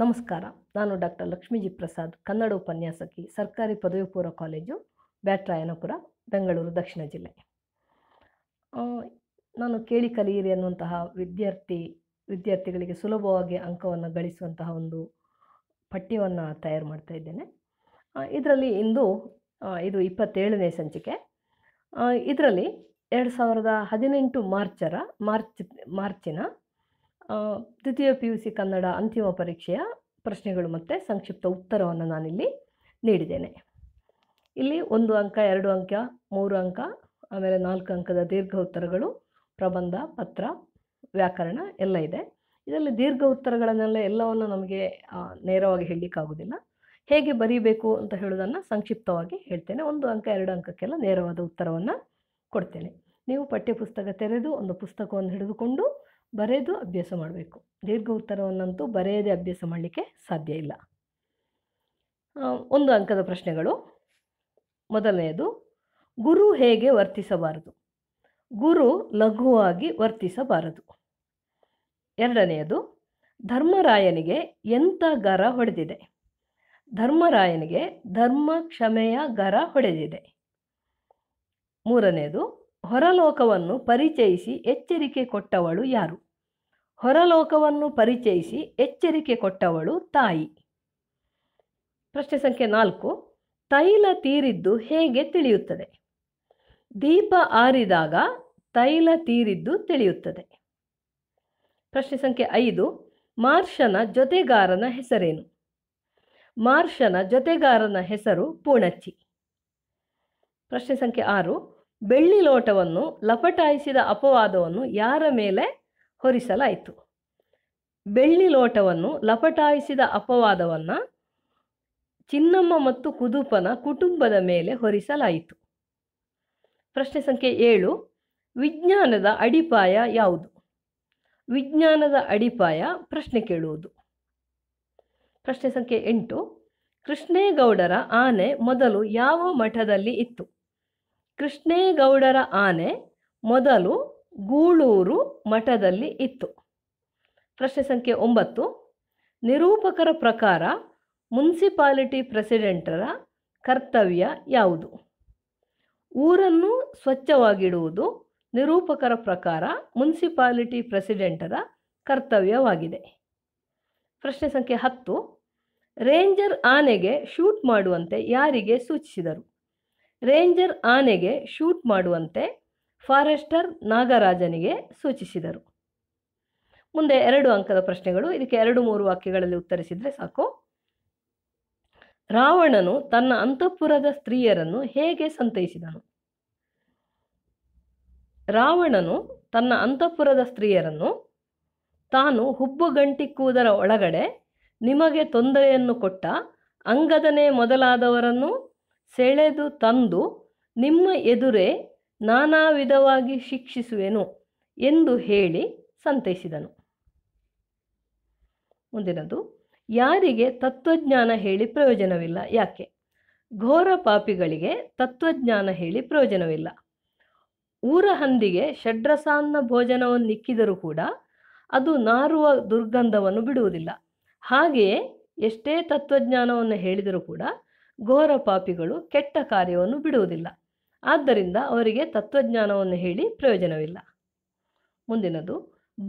ನಮಸ್ಕಾರ ನಾನು ಡಾಕ್ಟರ್ ಲಕ್ಷ್ಮೀಜಿ ಪ್ರಸಾದ್ ಕನ್ನಡ ಉಪನ್ಯಾಸಕಿ ಸರ್ಕಾರಿ ಪದವಿ ಪೂರ್ವ ಕಾಲೇಜು ಬ್ಯಾಟ್ರಾಯನಪುರ ಬೆಂಗಳೂರು ದಕ್ಷಿಣ ಜಿಲ್ಲೆ ನಾನು ಕೇಳಿ ಕಲಿಯಿರಿ ಅನ್ನುವಂತಹ ವಿದ್ಯಾರ್ಥಿ ವಿದ್ಯಾರ್ಥಿಗಳಿಗೆ ಸುಲಭವಾಗಿ ಅಂಕವನ್ನು ಗಳಿಸುವಂತಹ ಒಂದು ಪಠ್ಯವನ್ನು ತಯಾರು ಮಾಡ್ತಾ ಇದ್ದೇನೆ ಇದರಲ್ಲಿ ಇಂದು ಇದು ಇಪ್ಪತ್ತೇಳನೇ ಸಂಚಿಕೆ ಇದರಲ್ಲಿ ಎರಡು ಸಾವಿರದ ಹದಿನೆಂಟು ಮಾರ್ಚರ ಮಾರ್ಚ್ ಮಾರ್ಚಿನ ದ್ವಿತೀಯ ಪಿ ಯು ಸಿ ಕನ್ನಡ ಅಂತಿಮ ಪರೀಕ್ಷೆಯ ಪ್ರಶ್ನೆಗಳು ಮತ್ತು ಸಂಕ್ಷಿಪ್ತ ಉತ್ತರವನ್ನು ನಾನಿಲ್ಲಿ ನೀಡಿದ್ದೇನೆ ಇಲ್ಲಿ ಒಂದು ಅಂಕ ಎರಡು ಅಂಕ ಮೂರು ಅಂಕ ಆಮೇಲೆ ನಾಲ್ಕು ಅಂಕದ ದೀರ್ಘ ಉತ್ತರಗಳು ಪ್ರಬಂಧ ಪತ್ರ ವ್ಯಾಕರಣ ಎಲ್ಲ ಇದೆ ಇದರಲ್ಲಿ ದೀರ್ಘ ಉತ್ತರಗಳನ್ನೆಲ್ಲ ಎಲ್ಲವನ್ನು ನಮಗೆ ನೇರವಾಗಿ ಹೇಳಲಿಕ್ಕಾಗೋದಿಲ್ಲ ಹೇಗೆ ಬರೀಬೇಕು ಅಂತ ಹೇಳೋದನ್ನು ಸಂಕ್ಷಿಪ್ತವಾಗಿ ಹೇಳ್ತೇನೆ ಒಂದು ಅಂಕ ಎರಡು ಅಂಕಕ್ಕೆಲ್ಲ ನೇರವಾದ ಉತ್ತರವನ್ನು ಕೊಡ್ತೇನೆ ನೀವು ಪಠ್ಯಪುಸ್ತಕ ತೆರೆದು ಒಂದು ಪುಸ್ತಕವನ್ನು ಹಿಡಿದುಕೊಂಡು ಬರೆದು ಅಭ್ಯಾಸ ಮಾಡಬೇಕು ದೀರ್ಘ ಉತ್ತರವನ್ನಂತೂ ಬರೆಯದೇ ಅಭ್ಯಾಸ ಮಾಡಲಿಕ್ಕೆ ಸಾಧ್ಯ ಇಲ್ಲ ಒಂದು ಅಂಕದ ಪ್ರಶ್ನೆಗಳು ಮೊದಲನೆಯದು ಗುರು ಹೇಗೆ ವರ್ತಿಸಬಾರದು ಗುರು ಲಘುವಾಗಿ ವರ್ತಿಸಬಾರದು ಎರಡನೆಯದು ಧರ್ಮರಾಯನಿಗೆ ಎಂಥ ಗರ ಹೊಡೆದಿದೆ ಧರ್ಮರಾಯನಿಗೆ ಧರ್ಮ ಕ್ಷಮೆಯ ಗರ ಹೊಡೆದಿದೆ ಮೂರನೆಯದು ಹೊರಲೋಕವನ್ನು ಪರಿಚಯಿಸಿ ಎಚ್ಚರಿಕೆ ಕೊಟ್ಟವಳು ಯಾರು ಹೊರಲೋಕವನ್ನು ಪರಿಚಯಿಸಿ ಎಚ್ಚರಿಕೆ ಕೊಟ್ಟವಳು ತಾಯಿ ಪ್ರಶ್ನೆ ಸಂಖ್ಯೆ ನಾಲ್ಕು ತೈಲ ತೀರಿದ್ದು ಹೇಗೆ ತಿಳಿಯುತ್ತದೆ ದೀಪ ಆರಿದಾಗ ತೈಲ ತೀರಿದ್ದು ತಿಳಿಯುತ್ತದೆ ಪ್ರಶ್ನೆ ಸಂಖ್ಯೆ ಐದು ಮಾರ್ಷನ ಜೊತೆಗಾರನ ಹೆಸರೇನು ಮಾರ್ಷನ ಜೊತೆಗಾರನ ಹೆಸರು ಪೂಣಚ್ಚಿ ಪ್ರಶ್ನೆ ಸಂಖ್ಯೆ ಆರು ಬೆಳ್ಳಿ ಲೋಟವನ್ನು ಲಪಟಾಯಿಸಿದ ಅಪವಾದವನ್ನು ಯಾರ ಮೇಲೆ ಹೊರಿಸಲಾಯಿತು ಬೆಳ್ಳಿ ಲೋಟವನ್ನು ಲಪಟಾಯಿಸಿದ ಅಪವಾದವನ್ನು ಚಿನ್ನಮ್ಮ ಮತ್ತು ಕುದುಪನ ಕುಟುಂಬದ ಮೇಲೆ ಹೊರಿಸಲಾಯಿತು ಪ್ರಶ್ನೆ ಸಂಖ್ಯೆ ಏಳು ವಿಜ್ಞಾನದ ಅಡಿಪಾಯ ಯಾವುದು ವಿಜ್ಞಾನದ ಅಡಿಪಾಯ ಪ್ರಶ್ನೆ ಕೇಳುವುದು ಪ್ರಶ್ನೆ ಸಂಖ್ಯೆ ಎಂಟು ಕೃಷ್ಣೇಗೌಡರ ಆನೆ ಮೊದಲು ಯಾವ ಮಠದಲ್ಲಿ ಇತ್ತು ಕೃಷ್ಣೇಗೌಡರ ಆನೆ ಮೊದಲು ಗೂಳೂರು ಮಠದಲ್ಲಿ ಇತ್ತು ಪ್ರಶ್ನೆ ಸಂಖ್ಯೆ ಒಂಬತ್ತು ನಿರೂಪಕರ ಪ್ರಕಾರ ಮುನ್ಸಿಪಾಲಿಟಿ ಪ್ರೆಸಿಡೆಂಟರ ಕರ್ತವ್ಯ ಯಾವುದು ಊರನ್ನು ಸ್ವಚ್ಛವಾಗಿಡುವುದು ನಿರೂಪಕರ ಪ್ರಕಾರ ಮುನ್ಸಿಪಾಲಿಟಿ ಪ್ರೆಸಿಡೆಂಟರ ಕರ್ತವ್ಯವಾಗಿದೆ ಪ್ರಶ್ನೆ ಸಂಖ್ಯೆ ಹತ್ತು ರೇಂಜರ್ ಆನೆಗೆ ಶೂಟ್ ಮಾಡುವಂತೆ ಯಾರಿಗೆ ಸೂಚಿಸಿದರು ರೇಂಜರ್ ಆನೆಗೆ ಶೂಟ್ ಮಾಡುವಂತೆ ಫಾರೆಸ್ಟರ್ ನಾಗರಾಜನಿಗೆ ಸೂಚಿಸಿದರು ಮುಂದೆ ಎರಡು ಅಂಕದ ಪ್ರಶ್ನೆಗಳು ಇದಕ್ಕೆ ಎರಡು ಮೂರು ವಾಕ್ಯಗಳಲ್ಲಿ ಉತ್ತರಿಸಿದರೆ ಸಾಕು ರಾವಣನು ತನ್ನ ಅಂತಃಪುರದ ಸ್ತ್ರೀಯರನ್ನು ಹೇಗೆ ಸಂತೈಸಿದನು ರಾವಣನು ತನ್ನ ಅಂತಃಪುರದ ಸ್ತ್ರೀಯರನ್ನು ತಾನು ಹುಬ್ಬು ಗಂಟಿಕ್ಕುವುದರ ಒಳಗಡೆ ನಿಮಗೆ ತೊಂದರೆಯನ್ನು ಕೊಟ್ಟ ಅಂಗದನೆ ಮೊದಲಾದವರನ್ನು ಸೆಳೆದು ತಂದು ನಿಮ್ಮ ಎದುರೇ ನಾನಾ ವಿಧವಾಗಿ ಶಿಕ್ಷಿಸುವೆನು ಎಂದು ಹೇಳಿ ಸಂತೈಸಿದನು ಮುಂದಿನದು ಯಾರಿಗೆ ತತ್ವಜ್ಞಾನ ಹೇಳಿ ಪ್ರಯೋಜನವಿಲ್ಲ ಯಾಕೆ ಘೋರ ಪಾಪಿಗಳಿಗೆ ತತ್ವಜ್ಞಾನ ಹೇಳಿ ಪ್ರಯೋಜನವಿಲ್ಲ ಊರ ಹಂದಿಗೆ ಷಡ್ರಸಾನ್ನ ನಿಕ್ಕಿದರೂ ಕೂಡ ಅದು ನಾರುವ ದುರ್ಗಂಧವನ್ನು ಬಿಡುವುದಿಲ್ಲ ಹಾಗೆಯೇ ಎಷ್ಟೇ ತತ್ವಜ್ಞಾನವನ್ನು ಹೇಳಿದರೂ ಕೂಡ ಘೋರ ಪಾಪಿಗಳು ಕೆಟ್ಟ ಕಾರ್ಯವನ್ನು ಬಿಡುವುದಿಲ್ಲ ಆದ್ದರಿಂದ ಅವರಿಗೆ ತತ್ವಜ್ಞಾನವನ್ನು ಹೇಳಿ ಪ್ರಯೋಜನವಿಲ್ಲ ಮುಂದಿನದು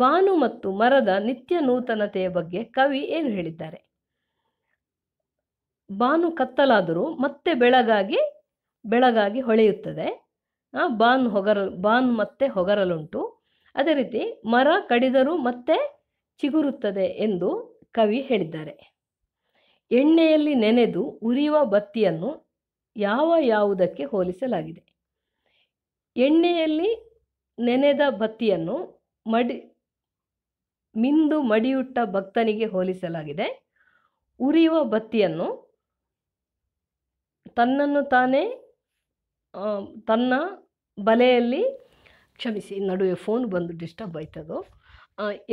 ಬಾನು ಮತ್ತು ಮರದ ನಿತ್ಯ ನೂತನತೆಯ ಬಗ್ಗೆ ಕವಿ ಏನು ಹೇಳಿದ್ದಾರೆ ಬಾನು ಕತ್ತಲಾದರೂ ಮತ್ತೆ ಬೆಳಗಾಗಿ ಬೆಳಗಾಗಿ ಹೊಳೆಯುತ್ತದೆ ಬಾನು ಹೊಗರ ಬಾನ್ ಮತ್ತೆ ಹೊಗರಲುಂಟು ಅದೇ ರೀತಿ ಮರ ಕಡಿದರೂ ಮತ್ತೆ ಚಿಗುರುತ್ತದೆ ಎಂದು ಕವಿ ಹೇಳಿದ್ದಾರೆ ಎಣ್ಣೆಯಲ್ಲಿ ನೆನೆದು ಉರಿಯುವ ಬತ್ತಿಯನ್ನು ಯಾವ ಯಾವುದಕ್ಕೆ ಹೋಲಿಸಲಾಗಿದೆ ಎಣ್ಣೆಯಲ್ಲಿ ನೆನೆದ ಬತ್ತಿಯನ್ನು ಮಡಿ ಮಿಂದು ಮಡಿಯುಟ್ಟ ಭಕ್ತನಿಗೆ ಹೋಲಿಸಲಾಗಿದೆ ಉರಿಯುವ ಬತ್ತಿಯನ್ನು ತನ್ನನ್ನು ತಾನೇ ತನ್ನ ಬಲೆಯಲ್ಲಿ ಕ್ಷಮಿಸಿ ನಡುವೆ ಫೋನ್ ಬಂದು ಡಿಸ್ಟರ್ಬ್ ಆಯ್ತದು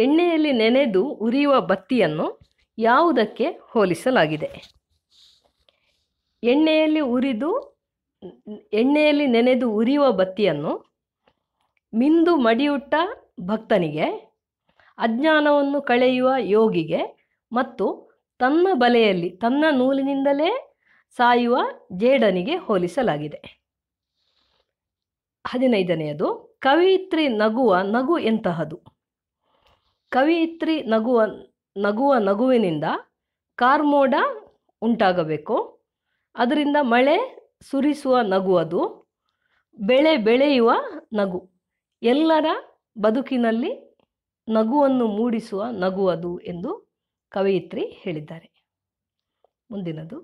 ಎಣ್ಣೆಯಲ್ಲಿ ನೆನೆದು ಉರಿಯುವ ಬತ್ತಿಯನ್ನು ಯಾವುದಕ್ಕೆ ಹೋಲಿಸಲಾಗಿದೆ ಎಣ್ಣೆಯಲ್ಲಿ ಉರಿದು ಎಣ್ಣೆಯಲ್ಲಿ ನೆನೆದು ಉರಿಯುವ ಬತ್ತಿಯನ್ನು ಮಿಂದು ಮಡಿಯುಟ್ಟ ಭಕ್ತನಿಗೆ ಅಜ್ಞಾನವನ್ನು ಕಳೆಯುವ ಯೋಗಿಗೆ ಮತ್ತು ತನ್ನ ಬಲೆಯಲ್ಲಿ ತನ್ನ ನೂಲಿನಿಂದಲೇ ಸಾಯುವ ಜೇಡನಿಗೆ ಹೋಲಿಸಲಾಗಿದೆ ಹದಿನೈದನೆಯದು ಕವಿಯಿತ್ರಿ ನಗುವ ನಗು ಎಂತಹದು ಕವಿಯಿತ್ರಿ ನಗುವ ನಗುವ ನಗುವಿನಿಂದ ಕಾರ್ಮೋಡ ಉಂಟಾಗಬೇಕು ಅದರಿಂದ ಮಳೆ ಸುರಿಸುವ ನಗು ಅದು ಬೆಳೆ ಬೆಳೆಯುವ ನಗು ಎಲ್ಲರ ಬದುಕಿನಲ್ಲಿ ನಗುವನ್ನು ಮೂಡಿಸುವ ನಗು ಅದು ಎಂದು ಕವಯಿತ್ರಿ ಹೇಳಿದ್ದಾರೆ ಮುಂದಿನದು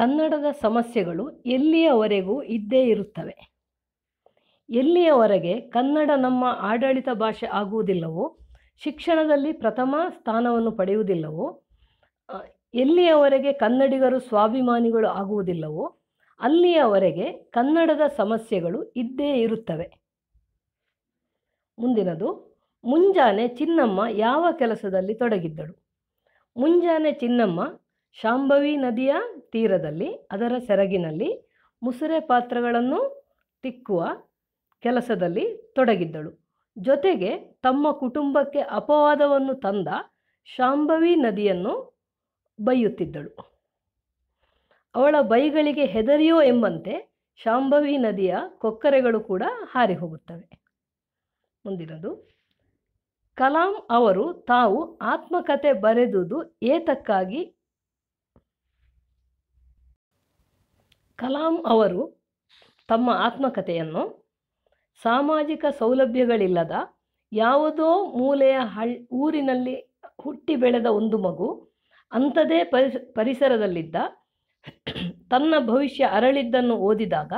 ಕನ್ನಡದ ಸಮಸ್ಯೆಗಳು ಎಲ್ಲಿಯವರೆಗೂ ಇದ್ದೇ ಇರುತ್ತವೆ ಎಲ್ಲಿಯವರೆಗೆ ಕನ್ನಡ ನಮ್ಮ ಆಡಳಿತ ಭಾಷೆ ಆಗುವುದಿಲ್ಲವೋ ಶಿಕ್ಷಣದಲ್ಲಿ ಪ್ರಥಮ ಸ್ಥಾನವನ್ನು ಪಡೆಯುವುದಿಲ್ಲವೋ ಎಲ್ಲಿಯವರೆಗೆ ಕನ್ನಡಿಗರು ಸ್ವಾಭಿಮಾನಿಗಳು ಆಗುವುದಿಲ್ಲವೋ ಅಲ್ಲಿಯವರೆಗೆ ಕನ್ನಡದ ಸಮಸ್ಯೆಗಳು ಇದ್ದೇ ಇರುತ್ತವೆ ಮುಂದಿನದು ಮುಂಜಾನೆ ಚಿನ್ನಮ್ಮ ಯಾವ ಕೆಲಸದಲ್ಲಿ ತೊಡಗಿದ್ದಳು ಮುಂಜಾನೆ ಚಿನ್ನಮ್ಮ ಶಾಂಭವಿ ನದಿಯ ತೀರದಲ್ಲಿ ಅದರ ಸೆರಗಿನಲ್ಲಿ ಮುಸುರೆ ಪಾತ್ರಗಳನ್ನು ತಿಕ್ಕುವ ಕೆಲಸದಲ್ಲಿ ತೊಡಗಿದ್ದಳು ಜೊತೆಗೆ ತಮ್ಮ ಕುಟುಂಬಕ್ಕೆ ಅಪವಾದವನ್ನು ತಂದ ಶಾಂಭವಿ ನದಿಯನ್ನು ಬೈಯುತ್ತಿದ್ದಳು ಅವಳ ಬೈಗಳಿಗೆ ಹೆದರಿಯೋ ಎಂಬಂತೆ ಶಾಂಭವಿ ನದಿಯ ಕೊಕ್ಕರೆಗಳು ಕೂಡ ಹಾರಿ ಹೋಗುತ್ತವೆ ಮುಂದಿನದು ಕಲಾಂ ಅವರು ತಾವು ಆತ್ಮಕತೆ ಬರೆದುದು ಏತಕ್ಕಾಗಿ ಕಲಾಂ ಅವರು ತಮ್ಮ ಆತ್ಮಕತೆಯನ್ನು ಸಾಮಾಜಿಕ ಸೌಲಭ್ಯಗಳಿಲ್ಲದ ಯಾವುದೋ ಮೂಲೆಯ ಹಳ್ ಊರಿನಲ್ಲಿ ಹುಟ್ಟಿ ಬೆಳೆದ ಒಂದು ಮಗು ಅಂಥದೇ ಪರಿಸ ಪರಿಸರದಲ್ಲಿದ್ದ ತನ್ನ ಭವಿಷ್ಯ ಅರಳಿದ್ದನ್ನು ಓದಿದಾಗ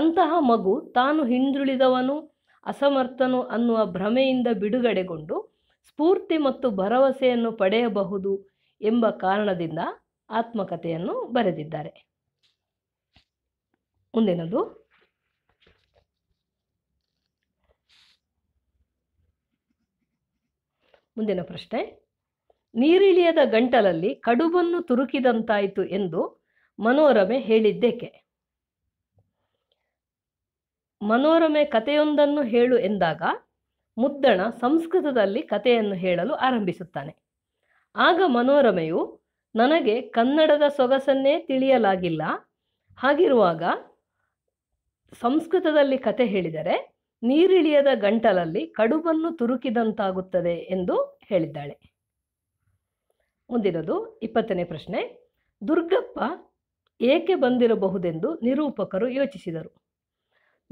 ಅಂತಹ ಮಗು ತಾನು ಹಿಂದುಳಿದವನು ಅಸಮರ್ಥನು ಅನ್ನುವ ಭ್ರಮೆಯಿಂದ ಬಿಡುಗಡೆಗೊಂಡು ಸ್ಫೂರ್ತಿ ಮತ್ತು ಭರವಸೆಯನ್ನು ಪಡೆಯಬಹುದು ಎಂಬ ಕಾರಣದಿಂದ ಆತ್ಮಕಥೆಯನ್ನು ಬರೆದಿದ್ದಾರೆ ಮುಂದಿನದು ಮುಂದಿನ ಪ್ರಶ್ನೆ ನೀರಿಳಿಯದ ಗಂಟಲಲ್ಲಿ ಕಡುಬನ್ನು ತುರುಕಿದಂತಾಯಿತು ಎಂದು ಮನೋರಮೆ ಹೇಳಿದ್ದೇಕೆ ಮನೋರಮೆ ಕಥೆಯೊಂದನ್ನು ಹೇಳು ಎಂದಾಗ ಮುದ್ದಣ ಸಂಸ್ಕೃತದಲ್ಲಿ ಕಥೆಯನ್ನು ಹೇಳಲು ಆರಂಭಿಸುತ್ತಾನೆ ಆಗ ಮನೋರಮೆಯು ನನಗೆ ಕನ್ನಡದ ಸೊಗಸನ್ನೇ ತಿಳಿಯಲಾಗಿಲ್ಲ ಹಾಗಿರುವಾಗ ಸಂಸ್ಕೃತದಲ್ಲಿ ಕತೆ ಹೇಳಿದರೆ ನೀರಿಳಿಯದ ಗಂಟಲಲ್ಲಿ ಕಡುಬನ್ನು ತುರುಕಿದಂತಾಗುತ್ತದೆ ಎಂದು ಹೇಳಿದ್ದಾಳೆ ಮುಂದಿನದು ಇಪ್ಪತ್ತನೇ ಪ್ರಶ್ನೆ ದುರ್ಗಪ್ಪ ಏಕೆ ಬಂದಿರಬಹುದೆಂದು ನಿರೂಪಕರು ಯೋಚಿಸಿದರು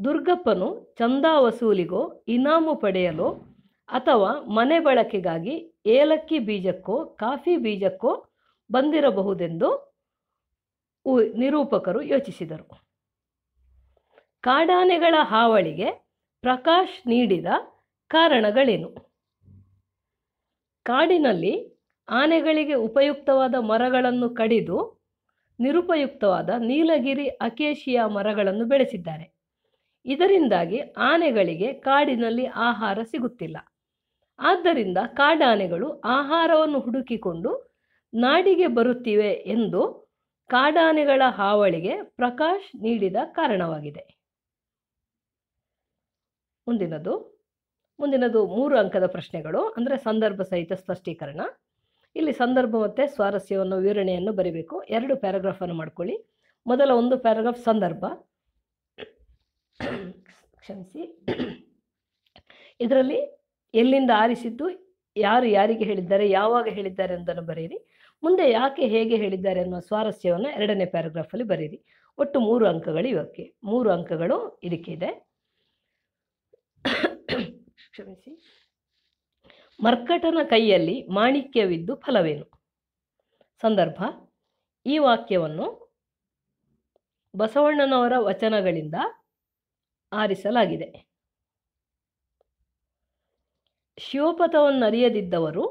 ದುರ್ಗಪ್ಪನು ಚಂದಾ ವಸೂಲಿಗೋ ಇನಾಮು ಪಡೆಯಲು ಅಥವಾ ಮನೆ ಬಳಕೆಗಾಗಿ ಏಲಕ್ಕಿ ಬೀಜಕ್ಕೋ ಕಾಫಿ ಬೀಜಕ್ಕೋ ಬಂದಿರಬಹುದೆಂದು ನಿರೂಪಕರು ಯೋಚಿಸಿದರು ಕಾಡಾನೆಗಳ ಹಾವಳಿಗೆ ಪ್ರಕಾಶ್ ನೀಡಿದ ಕಾರಣಗಳೇನು ಕಾಡಿನಲ್ಲಿ ಆನೆಗಳಿಗೆ ಉಪಯುಕ್ತವಾದ ಮರಗಳನ್ನು ಕಡಿದು ನಿರುಪಯುಕ್ತವಾದ ನೀಲಗಿರಿ ಅಕೇಶಿಯಾ ಮರಗಳನ್ನು ಬೆಳೆಸಿದ್ದಾರೆ ಇದರಿಂದಾಗಿ ಆನೆಗಳಿಗೆ ಕಾಡಿನಲ್ಲಿ ಆಹಾರ ಸಿಗುತ್ತಿಲ್ಲ ಆದ್ದರಿಂದ ಕಾಡಾನೆಗಳು ಆಹಾರವನ್ನು ಹುಡುಕಿಕೊಂಡು ನಾಡಿಗೆ ಬರುತ್ತಿವೆ ಎಂದು ಕಾಡಾನೆಗಳ ಹಾವಳಿಗೆ ಪ್ರಕಾಶ್ ನೀಡಿದ ಕಾರಣವಾಗಿದೆ ಮುಂದಿನದು ಮುಂದಿನದು ಮೂರು ಅಂಕದ ಪ್ರಶ್ನೆಗಳು ಅಂದರೆ ಸಂದರ್ಭ ಸಹಿತ ಸ್ಪಷ್ಟೀಕರಣ ಇಲ್ಲಿ ಸಂದರ್ಭ ಮತ್ತು ಸ್ವಾರಸ್ಯವನ್ನು ವಿವರಣೆಯನ್ನು ಬರೀಬೇಕು ಎರಡು ಪ್ಯಾರಾಗ್ರಾಫನ್ನು ಮಾಡ್ಕೊಳ್ಳಿ ಮೊದಲ ಒಂದು ಪ್ಯಾರಾಗ್ರಾಫ್ ಸಂದರ್ಭ ಕ್ಷಮಿಸಿ ಇದರಲ್ಲಿ ಎಲ್ಲಿಂದ ಆರಿಸಿದ್ದು ಯಾರು ಯಾರಿಗೆ ಹೇಳಿದ್ದಾರೆ ಯಾವಾಗ ಹೇಳಿದ್ದಾರೆ ಅಂತಲೂ ಬರೆಯಿರಿ ಮುಂದೆ ಯಾಕೆ ಹೇಗೆ ಹೇಳಿದ್ದಾರೆ ಅನ್ನೋ ಸ್ವಾರಸ್ಯವನ್ನು ಎರಡನೇ ಪ್ಯಾರಾಗ್ರಾಫಲ್ಲಿ ಬರೀರಿ ಒಟ್ಟು ಮೂರು ಅಂಕಗಳು ಇವಕ್ಕೆ ಮೂರು ಅಂಕಗಳು ಇದಕ್ಕಿದೆ ಕ್ಷಮಿಸಿ ಮರ್ಕಟನ ಕೈಯಲ್ಲಿ ಮಾಣಿಕ್ಯವಿದ್ದು ಫಲವೇನು ಸಂದರ್ಭ ಈ ವಾಕ್ಯವನ್ನು ಬಸವಣ್ಣನವರ ವಚನಗಳಿಂದ ಆರಿಸಲಾಗಿದೆ ಶಿವಪಥವನ್ನರಿಯದಿದ್ದವರು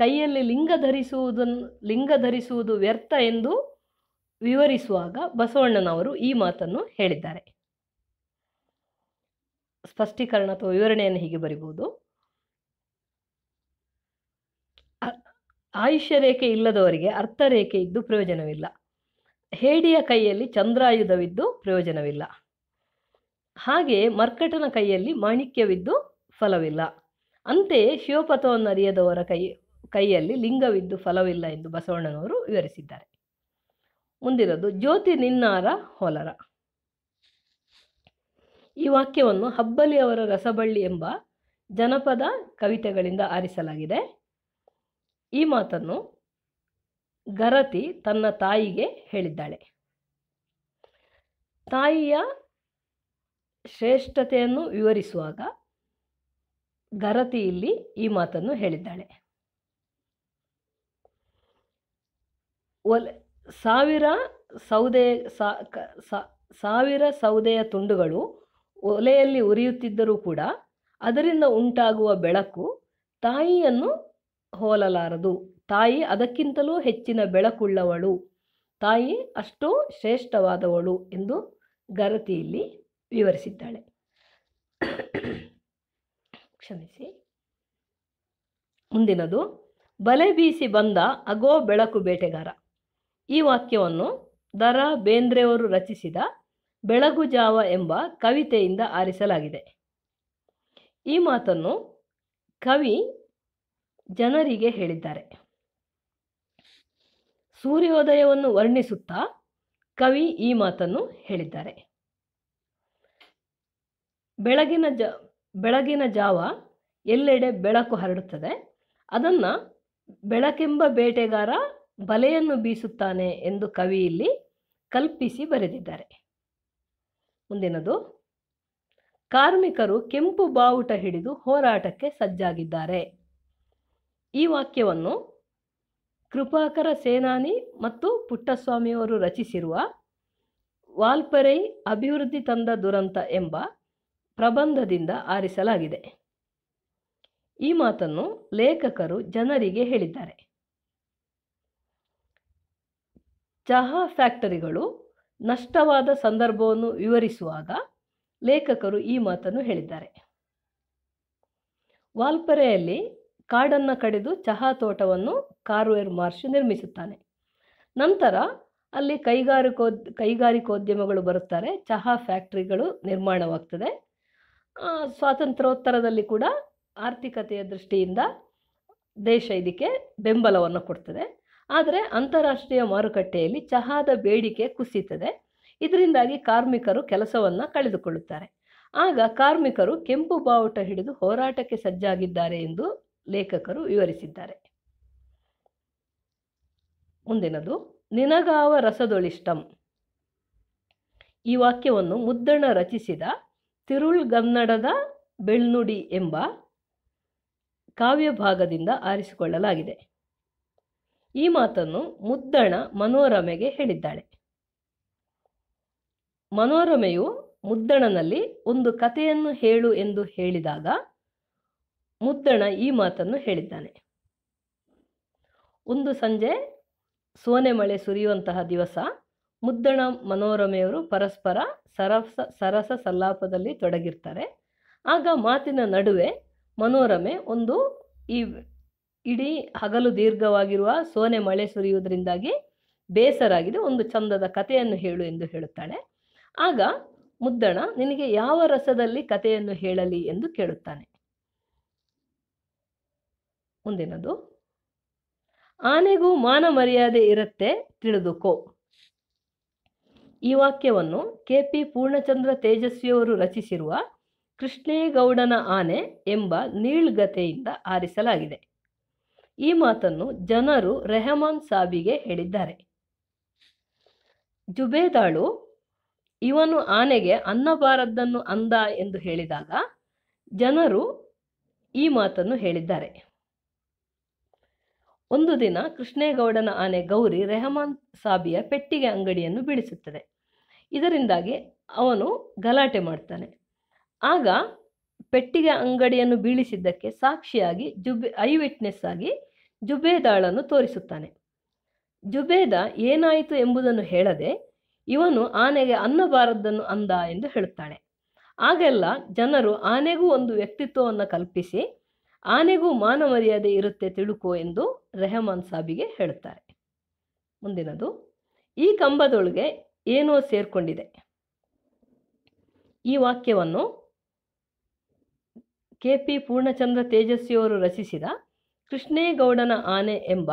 ಕೈಯಲ್ಲಿ ಲಿಂಗ ಧರಿಸುವುದನ್ನು ಲಿಂಗ ಧರಿಸುವುದು ವ್ಯರ್ಥ ಎಂದು ವಿವರಿಸುವಾಗ ಬಸವಣ್ಣನವರು ಈ ಮಾತನ್ನು ಹೇಳಿದ್ದಾರೆ ಸ್ಪಷ್ಟೀಕರಣ ಅಥವಾ ವಿವರಣೆಯನ್ನು ಹೀಗೆ ಬರಿಬೋದು ಆಯುಷ್ಯ ರೇಖೆ ಇಲ್ಲದವರಿಗೆ ಅರ್ಥರೇಖೆ ಇದ್ದು ಪ್ರಯೋಜನವಿಲ್ಲ ಹೇಡಿಯ ಕೈಯಲ್ಲಿ ಚಂದ್ರಾಯುಧವಿದ್ದು ಪ್ರಯೋಜನವಿಲ್ಲ ಹಾಗೆ ಮರ್ಕಟನ ಕೈಯಲ್ಲಿ ಮಾಣಿಕ್ಯವಿದ್ದು ಫಲವಿಲ್ಲ ಅಂತೆಯೇ ಶಿವಪಥವನ್ನು ಅರಿಯದವರ ಕೈ ಕೈಯಲ್ಲಿ ಲಿಂಗವಿದ್ದು ಫಲವಿಲ್ಲ ಎಂದು ಬಸವಣ್ಣನವರು ವಿವರಿಸಿದ್ದಾರೆ ಮುಂದಿರೋದು ಜ್ಯೋತಿ ನಿನ್ನಾರ ಹೊಲರ ಈ ವಾಕ್ಯವನ್ನು ಹಬ್ಬಲಿಯವರ ರಸಬಳ್ಳಿ ಎಂಬ ಜನಪದ ಕವಿತೆಗಳಿಂದ ಆರಿಸಲಾಗಿದೆ ಈ ಮಾತನ್ನು ಗರತಿ ತನ್ನ ತಾಯಿಗೆ ಹೇಳಿದ್ದಾಳೆ ತಾಯಿಯ ಶ್ರೇಷ್ಠತೆಯನ್ನು ವಿವರಿಸುವಾಗ ಗರತಿ ಇಲ್ಲಿ ಈ ಮಾತನ್ನು ಹೇಳಿದ್ದಾಳೆ ಒಲೆ ಸಾವಿರ ಸೌದೆ ಸಾವಿರ ಸೌದೆಯ ತುಂಡುಗಳು ಒಲೆಯಲ್ಲಿ ಉರಿಯುತ್ತಿದ್ದರೂ ಕೂಡ ಅದರಿಂದ ಉಂಟಾಗುವ ಬೆಳಕು ತಾಯಿಯನ್ನು ಹೋಲಲಾರದು ತಾಯಿ ಅದಕ್ಕಿಂತಲೂ ಹೆಚ್ಚಿನ ಬೆಳಕುಳ್ಳವಳು ತಾಯಿ ಅಷ್ಟು ಶ್ರೇಷ್ಠವಾದವಳು ಎಂದು ಗರತಿಯಲ್ಲಿ ವಿವರಿಸಿದ್ದಾಳೆ ಕ್ಷಮಿಸಿ ಮುಂದಿನದು ಬಲೆ ಬೀಸಿ ಬಂದ ಅಗೋ ಬೆಳಕು ಬೇಟೆಗಾರ ಈ ವಾಕ್ಯವನ್ನು ದರ ಬೇಂದ್ರೆಯವರು ರಚಿಸಿದ ಬೆಳಗು ಜಾವ ಎಂಬ ಕವಿತೆಯಿಂದ ಆರಿಸಲಾಗಿದೆ ಈ ಮಾತನ್ನು ಕವಿ ಜನರಿಗೆ ಹೇಳಿದ್ದಾರೆ ಸೂರ್ಯೋದಯವನ್ನು ವರ್ಣಿಸುತ್ತಾ ಕವಿ ಈ ಮಾತನ್ನು ಹೇಳಿದ್ದಾರೆ ಬೆಳಗಿನ ಜ ಬೆಳಗಿನ ಜಾವ ಎಲ್ಲೆಡೆ ಬೆಳಕು ಹರಡುತ್ತದೆ ಅದನ್ನು ಬೆಳಕೆಂಬ ಬೇಟೆಗಾರ ಬಲೆಯನ್ನು ಬೀಸುತ್ತಾನೆ ಎಂದು ಕವಿ ಇಲ್ಲಿ ಕಲ್ಪಿಸಿ ಬರೆದಿದ್ದಾರೆ ಮುಂದಿನದು ಕಾರ್ಮಿಕರು ಕೆಂಪು ಬಾವುಟ ಹಿಡಿದು ಹೋರಾಟಕ್ಕೆ ಸಜ್ಜಾಗಿದ್ದಾರೆ ಈ ವಾಕ್ಯವನ್ನು ಕೃಪಾಕರ ಸೇನಾನಿ ಮತ್ತು ಪುಟ್ಟಸ್ವಾಮಿಯವರು ರಚಿಸಿರುವ ವಾಲ್ಪರೈ ಅಭಿವೃದ್ಧಿ ತಂದ ದುರಂತ ಎಂಬ ಪ್ರಬಂಧದಿಂದ ಆರಿಸಲಾಗಿದೆ ಈ ಮಾತನ್ನು ಲೇಖಕರು ಜನರಿಗೆ ಹೇಳಿದ್ದಾರೆ ಚಹಾ ಫ್ಯಾಕ್ಟರಿಗಳು ನಷ್ಟವಾದ ಸಂದರ್ಭವನ್ನು ವಿವರಿಸುವಾಗ ಲೇಖಕರು ಈ ಮಾತನ್ನು ಹೇಳಿದ್ದಾರೆ ವಾಲ್ಪರೆಯಲ್ಲಿ ಕಾಡನ್ನು ಕಡಿದು ಚಹಾ ತೋಟವನ್ನು ಕಾರ್ವೇರ್ ಮಾರ್ಷ್ ನಿರ್ಮಿಸುತ್ತಾನೆ ನಂತರ ಅಲ್ಲಿ ಕೈಗಾರಿಕೋ ಕೈಗಾರಿಕೋದ್ಯಮಗಳು ಬರುತ್ತಾರೆ ಚಹಾ ಫ್ಯಾಕ್ಟ್ರಿಗಳು ನಿರ್ಮಾಣವಾಗ್ತದೆ ಸ್ವಾತಂತ್ರ್ಯೋತ್ತರದಲ್ಲಿ ಕೂಡ ಆರ್ಥಿಕತೆಯ ದೃಷ್ಟಿಯಿಂದ ದೇಶ ಇದಕ್ಕೆ ಬೆಂಬಲವನ್ನು ಕೊಡ್ತದೆ ಆದರೆ ಅಂತಾರಾಷ್ಟ್ರೀಯ ಮಾರುಕಟ್ಟೆಯಲ್ಲಿ ಚಹಾದ ಬೇಡಿಕೆ ಕುಸಿತದೆ ಇದರಿಂದಾಗಿ ಕಾರ್ಮಿಕರು ಕೆಲಸವನ್ನು ಕಳೆದುಕೊಳ್ಳುತ್ತಾರೆ ಆಗ ಕಾರ್ಮಿಕರು ಕೆಂಪು ಬಾವುಟ ಹಿಡಿದು ಹೋರಾಟಕ್ಕೆ ಸಜ್ಜಾಗಿದ್ದಾರೆ ಎಂದು ಲೇಖಕರು ವಿವರಿಸಿದ್ದಾರೆ ಮುಂದಿನದು ನಿನಗಾವ ರಸದೊಳಿಷ್ಟಂ ಈ ವಾಕ್ಯವನ್ನು ಮುದ್ದಣ ರಚಿಸಿದ ತಿರುಳ್ಗನ್ನಡದ ಬೆಳ್ನುಡಿ ಎಂಬ ಕಾವ್ಯ ಭಾಗದಿಂದ ಆರಿಸಿಕೊಳ್ಳಲಾಗಿದೆ ಈ ಮಾತನ್ನು ಮುದ್ದಣ ಮನೋರಮೆಗೆ ಹೇಳಿದ್ದಾಳೆ ಮನೋರಮೆಯು ಮುದ್ದಣನಲ್ಲಿ ಒಂದು ಕಥೆಯನ್ನು ಹೇಳು ಎಂದು ಹೇಳಿದಾಗ ಮುದ್ದಣ ಈ ಮಾತನ್ನು ಹೇಳಿದ್ದಾನೆ ಒಂದು ಸಂಜೆ ಸೋನೆ ಮಳೆ ಸುರಿಯುವಂತಹ ದಿವಸ ಮುದ್ದಣ ಮನೋರಮೆಯವರು ಪರಸ್ಪರ ಸರಸ ಸರಸ ಸಲ್ಲಾಪದಲ್ಲಿ ತೊಡಗಿರ್ತಾರೆ ಆಗ ಮಾತಿನ ನಡುವೆ ಮನೋರಮೆ ಒಂದು ಈ ಇಡೀ ಹಗಲು ದೀರ್ಘವಾಗಿರುವ ಸೋನೆ ಮಳೆ ಸುರಿಯುವುದರಿಂದಾಗಿ ಬೇಸರಾಗಿದೆ ಒಂದು ಚಂದದ ಕಥೆಯನ್ನು ಹೇಳು ಎಂದು ಹೇಳುತ್ತಾಳೆ ಆಗ ಮುದ್ದಣ ನಿನಗೆ ಯಾವ ರಸದಲ್ಲಿ ಕಥೆಯನ್ನು ಹೇಳಲಿ ಎಂದು ಕೇಳುತ್ತಾನೆ ಮುಂದಿನದು ಆನೆಗೂ ಮಾನ ಮರ್ಯಾದೆ ಇರುತ್ತೆ ತಿಳಿದುಕೋ ಈ ವಾಕ್ಯವನ್ನು ಕೆ ಪಿ ಪೂರ್ಣಚಂದ್ರ ತೇಜಸ್ವಿಯವರು ರಚಿಸಿರುವ ಕೃಷ್ಣೇಗೌಡನ ಆನೆ ಎಂಬ ನೀಳ್ಗತೆಯಿಂದ ಆರಿಸಲಾಗಿದೆ ಈ ಮಾತನ್ನು ಜನರು ರೆಹಮಾನ್ ಸಾಬಿಗೆ ಹೇಳಿದ್ದಾರೆ ಜುಬೇದಾಳು ಇವನು ಆನೆಗೆ ಅನ್ನಬಾರದ್ದನ್ನು ಅಂದ ಎಂದು ಹೇಳಿದಾಗ ಜನರು ಈ ಮಾತನ್ನು ಹೇಳಿದ್ದಾರೆ ಒಂದು ದಿನ ಕೃಷ್ಣೇಗೌಡನ ಆನೆ ಗೌರಿ ರೆಹಮಾನ್ ಸಾಬಿಯ ಪೆಟ್ಟಿಗೆ ಅಂಗಡಿಯನ್ನು ಬೀಳಿಸುತ್ತದೆ ಇದರಿಂದಾಗಿ ಅವನು ಗಲಾಟೆ ಮಾಡ್ತಾನೆ ಆಗ ಪೆಟ್ಟಿಗೆ ಅಂಗಡಿಯನ್ನು ಬೀಳಿಸಿದ್ದಕ್ಕೆ ಸಾಕ್ಷಿಯಾಗಿ ಜುಬೆ ಐ ವಿಟ್ನೆಸ್ ಆಗಿ ಜುಬೇದಾಳನ್ನು ತೋರಿಸುತ್ತಾನೆ ಜುಬೇದ ಏನಾಯಿತು ಎಂಬುದನ್ನು ಹೇಳದೆ ಇವನು ಆನೆಗೆ ಅನ್ನಬಾರದ್ದನ್ನು ಅಂದ ಎಂದು ಹೇಳುತ್ತಾಳೆ ಆಗೆಲ್ಲ ಜನರು ಆನೆಗೂ ಒಂದು ವ್ಯಕ್ತಿತ್ವವನ್ನು ಕಲ್ಪಿಸಿ ಆನೆಗೂ ಮಾನ ಮರ್ಯಾದೆ ಇರುತ್ತೆ ತಿಳುಕು ಎಂದು ರೆಹಮಾನ್ ಸಾಬಿಗೆ ಹೇಳುತ್ತಾರೆ ಮುಂದಿನದು ಈ ಕಂಬದೊಳಗೆ ಏನೋ ಸೇರ್ಕೊಂಡಿದೆ ಈ ವಾಕ್ಯವನ್ನು ಕೆ ಪಿ ಪೂರ್ಣಚಂದ್ರ ತೇಜಸ್ವಿಯವರು ರಚಿಸಿದ ಕೃಷ್ಣೇಗೌಡನ ಆನೆ ಎಂಬ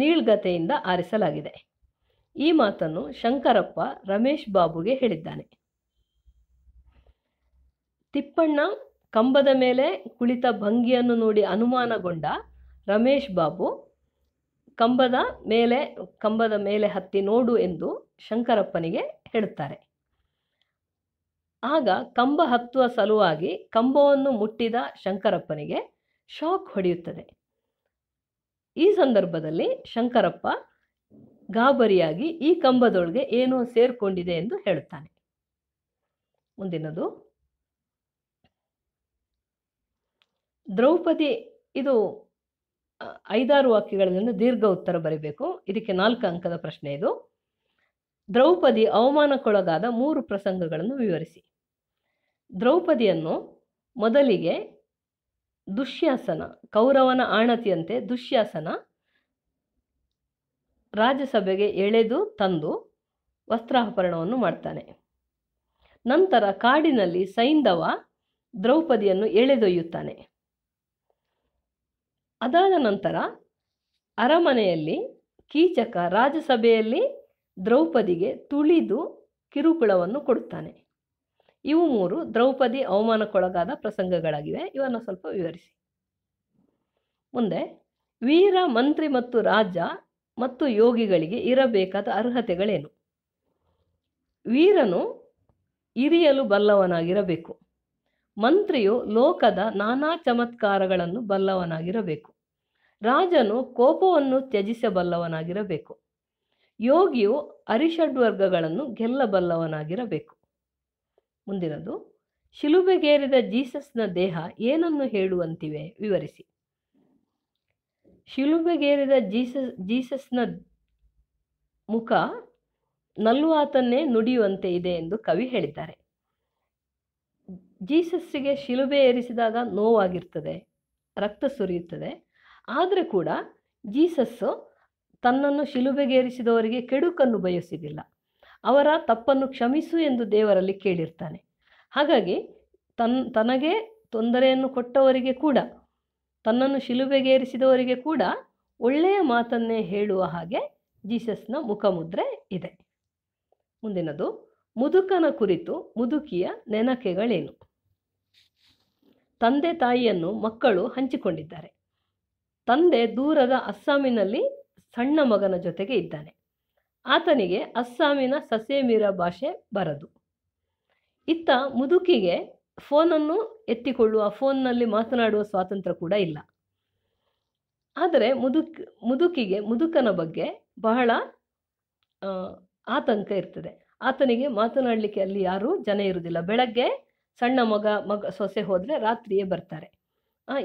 ನೀಳ್ಗತೆಯಿಂದ ಆರಿಸಲಾಗಿದೆ ಈ ಮಾತನ್ನು ಶಂಕರಪ್ಪ ರಮೇಶ್ ಬಾಬುಗೆ ಹೇಳಿದ್ದಾನೆ ತಿಪ್ಪಣ್ಣ ಕಂಬದ ಮೇಲೆ ಕುಳಿತ ಭಂಗಿಯನ್ನು ನೋಡಿ ಅನುಮಾನಗೊಂಡ ರಮೇಶ್ ಬಾಬು ಕಂಬದ ಮೇಲೆ ಕಂಬದ ಮೇಲೆ ಹತ್ತಿ ನೋಡು ಎಂದು ಶಂಕರಪ್ಪನಿಗೆ ಹೇಳುತ್ತಾರೆ ಆಗ ಕಂಬ ಹತ್ತುವ ಸಲುವಾಗಿ ಕಂಬವನ್ನು ಮುಟ್ಟಿದ ಶಂಕರಪ್ಪನಿಗೆ ಶಾಕ್ ಹೊಡೆಯುತ್ತದೆ ಈ ಸಂದರ್ಭದಲ್ಲಿ ಶಂಕರಪ್ಪ ಗಾಬರಿಯಾಗಿ ಈ ಕಂಬದೊಳಗೆ ಏನೋ ಸೇರಿಕೊಂಡಿದೆ ಎಂದು ಹೇಳುತ್ತಾನೆ ಮುಂದಿನದು ದ್ರೌಪದಿ ಇದು ಐದಾರು ವಾಕ್ಯಗಳಿಂದ ದೀರ್ಘ ಉತ್ತರ ಬರೀಬೇಕು ಇದಕ್ಕೆ ನಾಲ್ಕು ಅಂಕದ ಪ್ರಶ್ನೆ ಇದು ದ್ರೌಪದಿ ಅವಮಾನಕ್ಕೊಳಗಾದ ಮೂರು ಪ್ರಸಂಗಗಳನ್ನು ವಿವರಿಸಿ ದ್ರೌಪದಿಯನ್ನು ಮೊದಲಿಗೆ ದುಶ್ಯಾಸನ ಕೌರವನ ಆಣತಿಯಂತೆ ದುಶ್ಯಾಸನ ರಾಜ್ಯಸಭೆಗೆ ಎಳೆದು ತಂದು ವಸ್ತ್ರಾಪರಣವನ್ನು ಮಾಡ್ತಾನೆ ನಂತರ ಕಾಡಿನಲ್ಲಿ ಸೈಂಧವ ದ್ರೌಪದಿಯನ್ನು ಎಳೆದೊಯ್ಯುತ್ತಾನೆ ಅದಾದ ನಂತರ ಅರಮನೆಯಲ್ಲಿ ಕೀಚಕ ರಾಜಸಭೆಯಲ್ಲಿ ದ್ರೌಪದಿಗೆ ತುಳಿದು ಕಿರುಕುಳವನ್ನು ಕೊಡುತ್ತಾನೆ ಇವು ಮೂರು ದ್ರೌಪದಿ ಅವಮಾನಕ್ಕೊಳಗಾದ ಪ್ರಸಂಗಗಳಾಗಿವೆ ಇವನ್ನು ಸ್ವಲ್ಪ ವಿವರಿಸಿ ಮುಂದೆ ವೀರ ಮಂತ್ರಿ ಮತ್ತು ರಾಜ ಮತ್ತು ಯೋಗಿಗಳಿಗೆ ಇರಬೇಕಾದ ಅರ್ಹತೆಗಳೇನು ವೀರನು ಇರಿಯಲು ಬಲ್ಲವನಾಗಿರಬೇಕು ಮಂತ್ರಿಯು ಲೋಕದ ನಾನಾ ಚಮತ್ಕಾರಗಳನ್ನು ಬಲ್ಲವನಾಗಿರಬೇಕು ರಾಜನು ಕೋಪವನ್ನು ತ್ಯಜಿಸಬಲ್ಲವನಾಗಿರಬೇಕು ಯೋಗಿಯು ಅರಿಷಡ್ವರ್ಗಗಳನ್ನು ಗೆಲ್ಲಬಲ್ಲವನಾಗಿರಬೇಕು ಮುಂದಿನದು ಶಿಲುಬೆಗೇರಿದ ಜೀಸಸ್ನ ದೇಹ ಏನನ್ನು ಹೇಳುವಂತಿವೆ ವಿವರಿಸಿ ಶಿಲುಬೆಗೇರಿದ ಜೀಸಸ್ ಜೀಸಸ್ನ ಮುಖ ನಲ್ಲುವಾತನ್ನೇ ನುಡಿಯುವಂತೆ ಇದೆ ಎಂದು ಕವಿ ಹೇಳಿದ್ದಾರೆ ಜೀಸಸ್ಸಿಗೆ ಶಿಲುಬೆ ಏರಿಸಿದಾಗ ನೋವಾಗಿರ್ತದೆ ರಕ್ತ ಸುರಿಯುತ್ತದೆ ಆದರೆ ಕೂಡ ಜೀಸಸ್ಸು ತನ್ನನ್ನು ಶಿಲುಬೆಗೇರಿಸಿದವರಿಗೆ ಕೆಡುಕನ್ನು ಬಯಸಿದಿಲ್ಲ ಅವರ ತಪ್ಪನ್ನು ಕ್ಷಮಿಸು ಎಂದು ದೇವರಲ್ಲಿ ಕೇಳಿರ್ತಾನೆ ಹಾಗಾಗಿ ತನ್ ತನಗೆ ತೊಂದರೆಯನ್ನು ಕೊಟ್ಟವರಿಗೆ ಕೂಡ ತನ್ನನ್ನು ಶಿಲುಬೆಗೇರಿಸಿದವರಿಗೆ ಕೂಡ ಒಳ್ಳೆಯ ಮಾತನ್ನೇ ಹೇಳುವ ಹಾಗೆ ಜೀಸಸ್ನ ಮುಖಮುದ್ರೆ ಇದೆ ಮುಂದಿನದು ಮುದುಕನ ಕುರಿತು ಮುದುಕಿಯ ನೆನಕೆಗಳೇನು ತಂದೆ ತಾಯಿಯನ್ನು ಮಕ್ಕಳು ಹಂಚಿಕೊಂಡಿದ್ದಾರೆ ತಂದೆ ದೂರದ ಅಸ್ಸಾಮಿನಲ್ಲಿ ಸಣ್ಣ ಮಗನ ಜೊತೆಗೆ ಇದ್ದಾನೆ ಆತನಿಗೆ ಅಸ್ಸಾಮಿನ ಸಸೇಮೀರ ಭಾಷೆ ಬರದು ಇತ್ತ ಮುದುಕಿಗೆ ಫೋನನ್ನು ಎತ್ತಿಕೊಳ್ಳುವ ಫೋನ್ನಲ್ಲಿ ಮಾತನಾಡುವ ಸ್ವಾತಂತ್ರ್ಯ ಕೂಡ ಇಲ್ಲ ಆದರೆ ಮುದುಕ್ ಮುದುಕಿಗೆ ಮುದುಕನ ಬಗ್ಗೆ ಬಹಳ ಆತಂಕ ಇರ್ತದೆ ಆತನಿಗೆ ಮಾತನಾಡಲಿಕ್ಕೆ ಅಲ್ಲಿ ಯಾರೂ ಜನ ಇರುವುದಿಲ್ಲ ಬೆಳಗ್ಗೆ ಸಣ್ಣ ಮಗ ಮಗ ಸೊಸೆ ಹೋದರೆ ರಾತ್ರಿಯೇ ಬರ್ತಾರೆ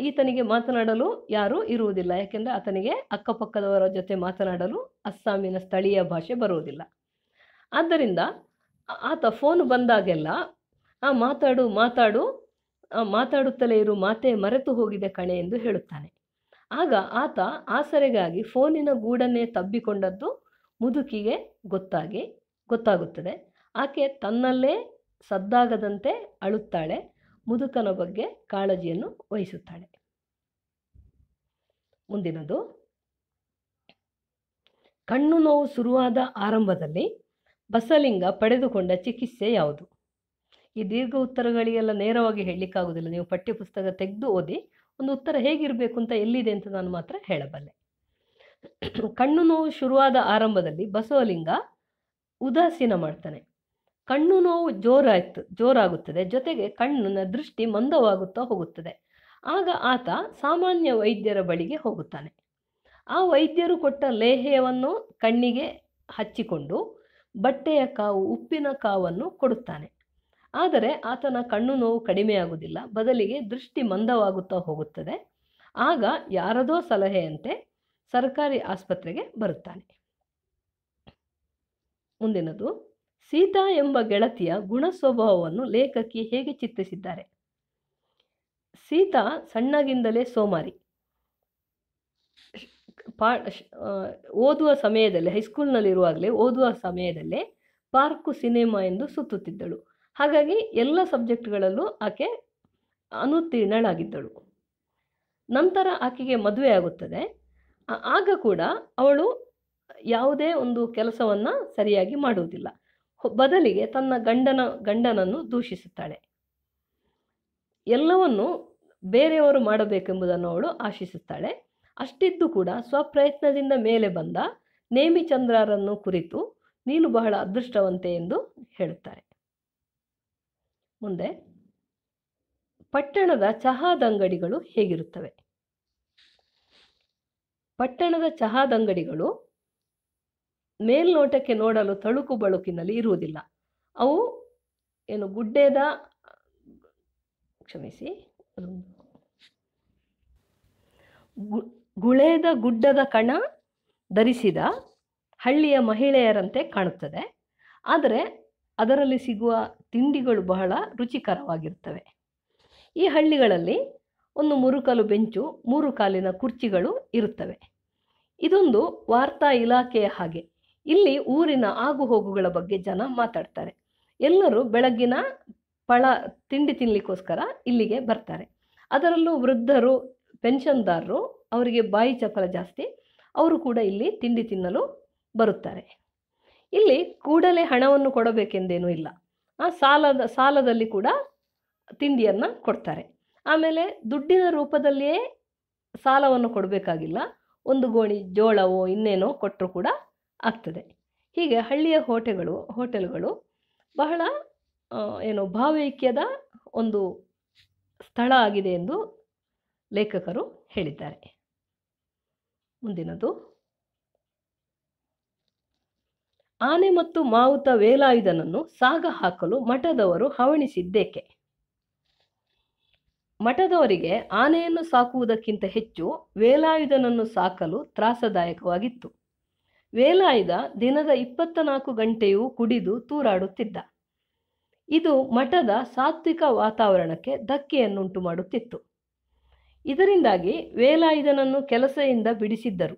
ಈತನಿಗೆ ಮಾತನಾಡಲು ಯಾರೂ ಇರುವುದಿಲ್ಲ ಯಾಕೆಂದರೆ ಆತನಿಗೆ ಅಕ್ಕಪಕ್ಕದವರ ಜೊತೆ ಮಾತನಾಡಲು ಅಸ್ಸಾಮಿನ ಸ್ಥಳೀಯ ಭಾಷೆ ಬರುವುದಿಲ್ಲ ಆದ್ದರಿಂದ ಆತ ಫೋನ್ ಬಂದಾಗೆಲ್ಲ ಆ ಮಾತಾಡು ಮಾತಾಡು ಮಾತಾಡುತ್ತಲೇ ಇರು ಮಾತೆ ಮರೆತು ಹೋಗಿದೆ ಕಣೆ ಎಂದು ಹೇಳುತ್ತಾನೆ ಆಗ ಆತ ಆಸರೆಗಾಗಿ ಫೋನಿನ ಗೂಡನ್ನೇ ತಬ್ಬಿಕೊಂಡದ್ದು ಮುದುಕಿಗೆ ಗೊತ್ತಾಗಿ ಗೊತ್ತಾಗುತ್ತದೆ ಆಕೆ ತನ್ನಲ್ಲೇ ಸದ್ದಾಗದಂತೆ ಅಳುತ್ತಾಳೆ ಮುದುಕನ ಬಗ್ಗೆ ಕಾಳಜಿಯನ್ನು ವಹಿಸುತ್ತಾಳೆ ಮುಂದಿನದು ಕಣ್ಣು ನೋವು ಶುರುವಾದ ಆರಂಭದಲ್ಲಿ ಬಸಲಿಂಗ ಪಡೆದುಕೊಂಡ ಚಿಕಿತ್ಸೆ ಯಾವುದು ಈ ದೀರ್ಘ ಉತ್ತರಗಳಿಗೆಲ್ಲ ನೇರವಾಗಿ ಹೇಳಲಿಕ್ಕಾಗುವುದಿಲ್ಲ ನೀವು ಪಠ್ಯಪುಸ್ತಕ ತೆಗೆದು ಓದಿ ಒಂದು ಉತ್ತರ ಹೇಗಿರಬೇಕು ಅಂತ ಎಲ್ಲಿದೆ ಅಂತ ನಾನು ಮಾತ್ರ ಹೇಳಬಲ್ಲೆ ಕಣ್ಣು ನೋವು ಶುರುವಾದ ಆರಂಭದಲ್ಲಿ ಬಸವಲಿಂಗ ಉದಾಸೀನ ಮಾಡ್ತಾನೆ ಕಣ್ಣು ನೋವು ಜೋರಾಯ್ತು ಜೋರಾಗುತ್ತದೆ ಜೊತೆಗೆ ಕಣ್ಣಿನ ದೃಷ್ಟಿ ಮಂದವಾಗುತ್ತಾ ಹೋಗುತ್ತದೆ ಆಗ ಆತ ಸಾಮಾನ್ಯ ವೈದ್ಯರ ಬಳಿಗೆ ಹೋಗುತ್ತಾನೆ ಆ ವೈದ್ಯರು ಕೊಟ್ಟ ಲೇಹ್ಯವನ್ನು ಕಣ್ಣಿಗೆ ಹಚ್ಚಿಕೊಂಡು ಬಟ್ಟೆಯ ಕಾವು ಉಪ್ಪಿನ ಕಾವನ್ನು ಕೊಡುತ್ತಾನೆ ಆದರೆ ಆತನ ಕಣ್ಣು ನೋವು ಕಡಿಮೆಯಾಗುವುದಿಲ್ಲ ಬದಲಿಗೆ ದೃಷ್ಟಿ ಮಂದವಾಗುತ್ತಾ ಹೋಗುತ್ತದೆ ಆಗ ಯಾರದೋ ಸಲಹೆಯಂತೆ ಸರ್ಕಾರಿ ಆಸ್ಪತ್ರೆಗೆ ಬರುತ್ತಾನೆ ಮುಂದಿನದು ಸೀತಾ ಎಂಬ ಗೆಳತಿಯ ಗುಣ ಸ್ವಭಾವವನ್ನು ಲೇಖಕಿ ಹೇಗೆ ಚಿತ್ರಿಸಿದ್ದಾರೆ ಸೀತಾ ಸಣ್ಣಗಿಂದಲೇ ಸೋಮಾರಿ ಪಾ ಓದುವ ಸಮಯದಲ್ಲಿ ಹೈಸ್ಕೂಲ್ನಲ್ಲಿರುವಾಗಲೇ ಓದುವ ಸಮಯದಲ್ಲೇ ಪಾರ್ಕು ಸಿನಿಮಾ ಎಂದು ಸುತ್ತುತ್ತಿದ್ದಳು ಹಾಗಾಗಿ ಎಲ್ಲ ಸಬ್ಜೆಕ್ಟ್ಗಳಲ್ಲೂ ಆಕೆ ಅನುತ್ತೀರ್ಣಳಾಗಿದ್ದಳು ನಂತರ ಆಕೆಗೆ ಮದುವೆ ಆಗುತ್ತದೆ ಆಗ ಕೂಡ ಅವಳು ಯಾವುದೇ ಒಂದು ಕೆಲಸವನ್ನು ಸರಿಯಾಗಿ ಮಾಡುವುದಿಲ್ಲ ಬದಲಿಗೆ ತನ್ನ ಗಂಡನ ಗಂಡನನ್ನು ದೂಷಿಸುತ್ತಾಳೆ ಎಲ್ಲವನ್ನು ಬೇರೆಯವರು ಮಾಡಬೇಕೆಂಬುದನ್ನು ಅವಳು ಆಶಿಸುತ್ತಾಳೆ ಅಷ್ಟಿದ್ದು ಕೂಡ ಸ್ವಪ್ರಯತ್ನದಿಂದ ಮೇಲೆ ಬಂದ ನೇಮಿಚಂದ್ರರನ್ನು ಕುರಿತು ನೀನು ಬಹಳ ಅದೃಷ್ಟವಂತೆ ಎಂದು ಹೇಳುತ್ತಾರೆ ಮುಂದೆ ಪಟ್ಟಣದ ಚಹಾದಂಗಡಿಗಳು ಹೇಗಿರುತ್ತವೆ ಪಟ್ಟಣದ ಚಹಾದಂಗಡಿಗಳು ಮೇಲ್ನೋಟಕ್ಕೆ ನೋಡಲು ತಳುಕು ಬಳುಕಿನಲ್ಲಿ ಇರುವುದಿಲ್ಲ ಅವು ಏನು ಗುಡ್ಡೆದ ಕ್ಷಮಿಸಿ ಗುಳೆದ ಗುಡ್ಡದ ಕಣ ಧರಿಸಿದ ಹಳ್ಳಿಯ ಮಹಿಳೆಯರಂತೆ ಕಾಣುತ್ತದೆ ಆದರೆ ಅದರಲ್ಲಿ ಸಿಗುವ ತಿಂಡಿಗಳು ಬಹಳ ರುಚಿಕರವಾಗಿರುತ್ತವೆ ಈ ಹಳ್ಳಿಗಳಲ್ಲಿ ಒಂದು ಮುರುಕಲು ಬೆಂಚು ಮೂರು ಕಾಲಿನ ಕುರ್ಚಿಗಳು ಇರುತ್ತವೆ ಇದೊಂದು ವಾರ್ತಾ ಇಲಾಖೆಯ ಹಾಗೆ ಇಲ್ಲಿ ಊರಿನ ಆಗುಹೋಗುಗಳ ಬಗ್ಗೆ ಜನ ಮಾತಾಡ್ತಾರೆ ಎಲ್ಲರೂ ಬೆಳಗ್ಗಿನ ಪಳ ತಿಂಡಿ ತಿನ್ನಲಿಕ್ಕೋಸ್ಕರ ಇಲ್ಲಿಗೆ ಬರ್ತಾರೆ ಅದರಲ್ಲೂ ವೃದ್ಧರು ಪೆನ್ಷನ್ದಾರರು ಅವರಿಗೆ ಬಾಯಿ ಚಪಲ ಜಾಸ್ತಿ ಅವರು ಕೂಡ ಇಲ್ಲಿ ತಿಂಡಿ ತಿನ್ನಲು ಬರುತ್ತಾರೆ ಇಲ್ಲಿ ಕೂಡಲೇ ಹಣವನ್ನು ಕೊಡಬೇಕೆಂದೇನೂ ಇಲ್ಲ ಸಾಲದ ಸಾಲದಲ್ಲಿ ಕೂಡ ತಿಂಡಿಯನ್ನು ಕೊಡ್ತಾರೆ ಆಮೇಲೆ ದುಡ್ಡಿನ ರೂಪದಲ್ಲಿಯೇ ಸಾಲವನ್ನು ಕೊಡಬೇಕಾಗಿಲ್ಲ ಒಂದು ಗೋಣಿ ಜೋಳವೋ ಇನ್ನೇನೋ ಕೊಟ್ಟರು ಕೂಡ ಆಗ್ತದೆ ಹೀಗೆ ಹಳ್ಳಿಯ ಹೋಟೆಗಳು ಹೋಟೆಲ್ಗಳು ಬಹಳ ಏನು ಭಾವೈಕ್ಯದ ಒಂದು ಸ್ಥಳ ಆಗಿದೆ ಎಂದು ಲೇಖಕರು ಹೇಳಿದ್ದಾರೆ ಮುಂದಿನದು ಆನೆ ಮತ್ತು ಮಾವುತ ವೇಲಾಯುಧನನ್ನು ಸಾಗ ಹಾಕಲು ಮಠದವರು ಹವಣಿಸಿದ್ದೇಕೆ ಮಠದವರಿಗೆ ಆನೆಯನ್ನು ಸಾಕುವುದಕ್ಕಿಂತ ಹೆಚ್ಚು ವೇಲಾಯುಧನನ್ನು ಸಾಕಲು ತ್ರಾಸದಾಯಕವಾಗಿತ್ತು ವೇಲಾಯುಧ ದಿನದ ಇಪ್ಪತ್ತ ನಾಲ್ಕು ಗಂಟೆಯೂ ಕುಡಿದು ತೂರಾಡುತ್ತಿದ್ದ ಇದು ಮಠದ ಸಾತ್ವಿಕ ವಾತಾವರಣಕ್ಕೆ ಧಕ್ಕೆಯನ್ನುಂಟು ಮಾಡುತ್ತಿತ್ತು ಇದರಿಂದಾಗಿ ವೇಲಾಯುಧನನ್ನು ಕೆಲಸದಿಂದ ಬಿಡಿಸಿದ್ದರು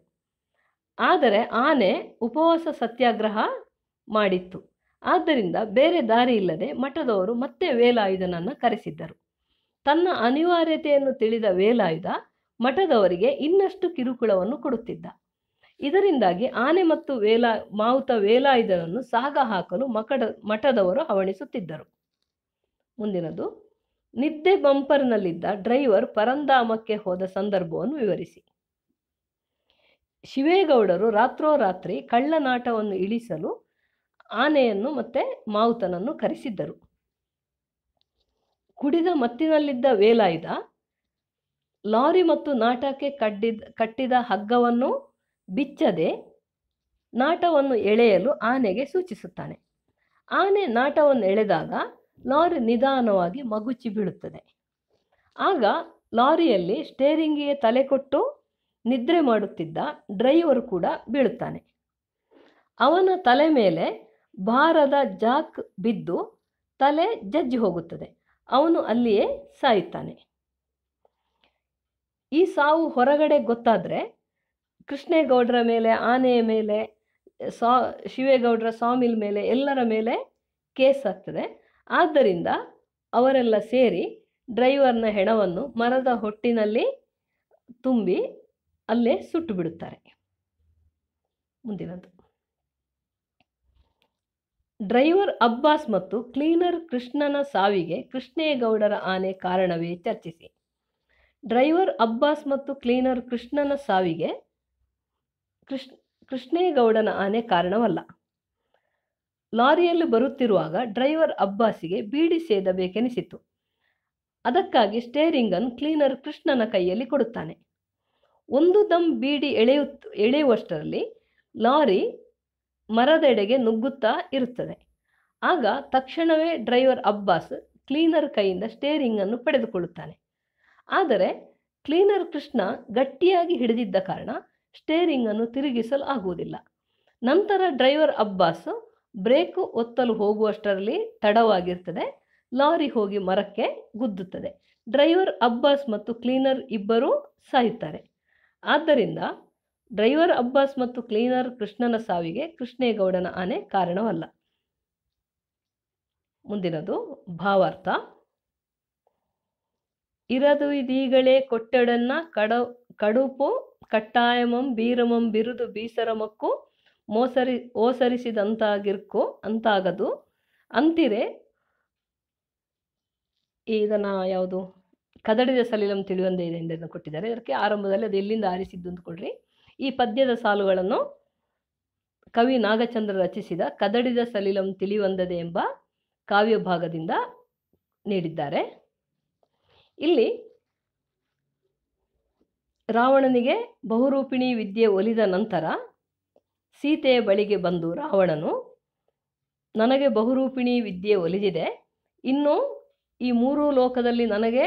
ಆದರೆ ಆನೆ ಉಪವಾಸ ಸತ್ಯಾಗ್ರಹ ಮಾಡಿತ್ತು ಆದ್ದರಿಂದ ಬೇರೆ ದಾರಿ ಇಲ್ಲದೆ ಮಠದವರು ಮತ್ತೆ ವೇಲಾಯುಧನನ್ನು ಕರೆಸಿದ್ದರು ತನ್ನ ಅನಿವಾರ್ಯತೆಯನ್ನು ತಿಳಿದ ವೇಲಾಯುಧ ಮಠದವರಿಗೆ ಇನ್ನಷ್ಟು ಕಿರುಕುಳವನ್ನು ಕೊಡುತ್ತಿದ್ದ ಇದರಿಂದಾಗಿ ಆನೆ ಮತ್ತು ವೇಲಾ ಮಾವುತ ವೇಲಾಯುಧನನ್ನು ಸಾಗ ಹಾಕಲು ಮಕಡ ಮಠದವರು ಹವಣಿಸುತ್ತಿದ್ದರು ಮುಂದಿನದು ನಿದ್ದೆ ಬಂಪರ್ನಲ್ಲಿದ್ದ ಡ್ರೈವರ್ ಪರಂಧಾಮಕ್ಕೆ ಹೋದ ಸಂದರ್ಭವನ್ನು ವಿವರಿಸಿ ಶಿವೇಗೌಡರು ರಾತ್ರೋರಾತ್ರಿ ಕಳ್ಳನಾಟವನ್ನು ಇಳಿಸಲು ಆನೆಯನ್ನು ಮತ್ತೆ ಮಾವುತನನ್ನು ಕರೆಸಿದ್ದರು ಕುಡಿದ ಮತ್ತಿನಲ್ಲಿದ್ದ ವೇಲಾಯುಧ ಲಾರಿ ಮತ್ತು ನಾಟಕ್ಕೆ ಕಡ್ಡಿದ ಕಟ್ಟಿದ ಹಗ್ಗವನ್ನು ಬಿಚ್ಚದೆ ನಾಟವನ್ನು ಎಳೆಯಲು ಆನೆಗೆ ಸೂಚಿಸುತ್ತಾನೆ ಆನೆ ನಾಟವನ್ನು ಎಳೆದಾಗ ಲಾರಿ ನಿಧಾನವಾಗಿ ಮಗುಚಿ ಬೀಳುತ್ತದೆ ಆಗ ಲಾರಿಯಲ್ಲಿ ಸ್ಟೇರಿಂಗಿಗೆ ತಲೆ ಕೊಟ್ಟು ನಿದ್ರೆ ಮಾಡುತ್ತಿದ್ದ ಡ್ರೈವರ್ ಕೂಡ ಬೀಳುತ್ತಾನೆ ಅವನ ತಲೆ ಮೇಲೆ ಭಾರದ ಜಾಕ್ ಬಿದ್ದು ತಲೆ ಜಜ್ಜಿ ಹೋಗುತ್ತದೆ ಅವನು ಅಲ್ಲಿಯೇ ಸಾಯುತ್ತಾನೆ ಈ ಸಾವು ಹೊರಗಡೆ ಗೊತ್ತಾದರೆ ಕೃಷ್ಣೇಗೌಡರ ಮೇಲೆ ಆನೆಯ ಮೇಲೆ ಸಾ ಶಿವೇಗೌಡರ ಸ್ವಾಮಿಲ್ ಮೇಲೆ ಎಲ್ಲರ ಮೇಲೆ ಕೇಸ್ ಆಗ್ತದೆ ಆದ್ದರಿಂದ ಅವರೆಲ್ಲ ಸೇರಿ ಡ್ರೈವರ್ನ ಹೆಣವನ್ನು ಮರದ ಹೊಟ್ಟಿನಲ್ಲಿ ತುಂಬಿ ಅಲ್ಲೇ ಸುಟ್ಟು ಬಿಡುತ್ತಾರೆ ಮುಂದಿನದು ಡ್ರೈವರ್ ಅಬ್ಬಾಸ್ ಮತ್ತು ಕ್ಲೀನರ್ ಕೃಷ್ಣನ ಸಾವಿಗೆ ಕೃಷ್ಣೇಗೌಡರ ಆನೆ ಕಾರಣವೇ ಚರ್ಚಿಸಿ ಡ್ರೈವರ್ ಅಬ್ಬಾಸ್ ಮತ್ತು ಕ್ಲೀನರ್ ಕೃಷ್ಣನ ಸಾವಿಗೆ ಕೃಷ್ಣ ಕೃಷ್ಣೇಗೌಡನ ಆನೆ ಕಾರಣವಲ್ಲ ಲಾರಿಯಲ್ಲಿ ಬರುತ್ತಿರುವಾಗ ಡ್ರೈವರ್ ಅಬ್ಬಾಸಿಗೆ ಬೀಡಿ ಸೇದಬೇಕೆನಿಸಿತು ಅದಕ್ಕಾಗಿ ಸ್ಟೇರಿಂಗನ್ನು ಕ್ಲೀನರ್ ಕೃಷ್ಣನ ಕೈಯಲ್ಲಿ ಕೊಡುತ್ತಾನೆ ಒಂದು ದಮ್ ಬೀಡಿ ಎಳೆಯು ಎಳೆಯುವಷ್ಟರಲ್ಲಿ ಲಾರಿ ಮರದೆಡೆಗೆ ನುಗ್ಗುತ್ತಾ ಇರುತ್ತದೆ ಆಗ ತಕ್ಷಣವೇ ಡ್ರೈವರ್ ಅಬ್ಬಾಸ್ ಕ್ಲೀನರ್ ಕೈಯಿಂದ ಸ್ಟೇರಿಂಗನ್ನು ಪಡೆದುಕೊಳ್ಳುತ್ತಾನೆ ಆದರೆ ಕ್ಲೀನರ್ ಕೃಷ್ಣ ಗಟ್ಟಿಯಾಗಿ ಹಿಡಿದಿದ್ದ ಕಾರಣ ತಿರುಗಿಸಲು ಆಗುವುದಿಲ್ಲ ನಂತರ ಡ್ರೈವರ್ ಅಬ್ಬಾಸ್ ಬ್ರೇಕು ಒತ್ತಲು ಹೋಗುವಷ್ಟರಲ್ಲಿ ತಡವಾಗಿರ್ತದೆ ಲಾರಿ ಹೋಗಿ ಮರಕ್ಕೆ ಗುದ್ದುತ್ತದೆ ಡ್ರೈವರ್ ಅಬ್ಬಾಸ್ ಮತ್ತು ಕ್ಲೀನರ್ ಇಬ್ಬರೂ ಸಾಯುತ್ತಾರೆ ಆದ್ದರಿಂದ ಡ್ರೈವರ್ ಅಬ್ಬಾಸ್ ಮತ್ತು ಕ್ಲೀನರ್ ಕೃಷ್ಣನ ಸಾವಿಗೆ ಕೃಷ್ಣೇಗೌಡನ ಆನೆ ಕಾರಣವಲ್ಲ ಮುಂದಿನದು ಭಾವಾರ್ಥ ಇರದು ಇದೀಗಳೇ ಕೊಟ್ಟೆಡನ್ನ ಕಡ ಕಡುಪು ಕಟ್ಟಾಯಮಂ ಬೀರಮಂ ಬಿರುದು ಬೀಸರಮಕ್ಕು ಮೋಸರಿ ಓಸರಿಸಿದಂತಾಗಿರ್ಕು ಅಂತಾಗದು ಅಂತಿರೇ ಇದನ್ನು ಯಾವುದು ಕದಡಿದ ಸಲೀಲಂ ತಿಳಿಯೊಂದೇ ಇದೆ ಕೊಟ್ಟಿದ್ದಾರೆ ಅದಕ್ಕೆ ಆರಂಭದಲ್ಲಿ ಅದು ಎಲ್ಲಿಂದ ಆರಿಸಿದ್ದು ಅಂತ ಈ ಪದ್ಯದ ಸಾಲುಗಳನ್ನು ಕವಿ ನಾಗಚಂದ್ರ ರಚಿಸಿದ ಕದಡಿದ ಸಲೀಲಂ ತಿಳಿವಂದದೆ ಎಂಬ ಕಾವ್ಯ ಭಾಗದಿಂದ ನೀಡಿದ್ದಾರೆ ಇಲ್ಲಿ ರಾವಣನಿಗೆ ಬಹುರೂಪಿಣಿ ವಿದ್ಯೆ ಒಲಿದ ನಂತರ ಸೀತೆಯ ಬಳಿಗೆ ಬಂದು ರಾವಣನು ನನಗೆ ಬಹುರೂಪಿಣಿ ವಿದ್ಯೆ ಒಲಿದಿದೆ ಇನ್ನು ಈ ಮೂರೂ ಲೋಕದಲ್ಲಿ ನನಗೆ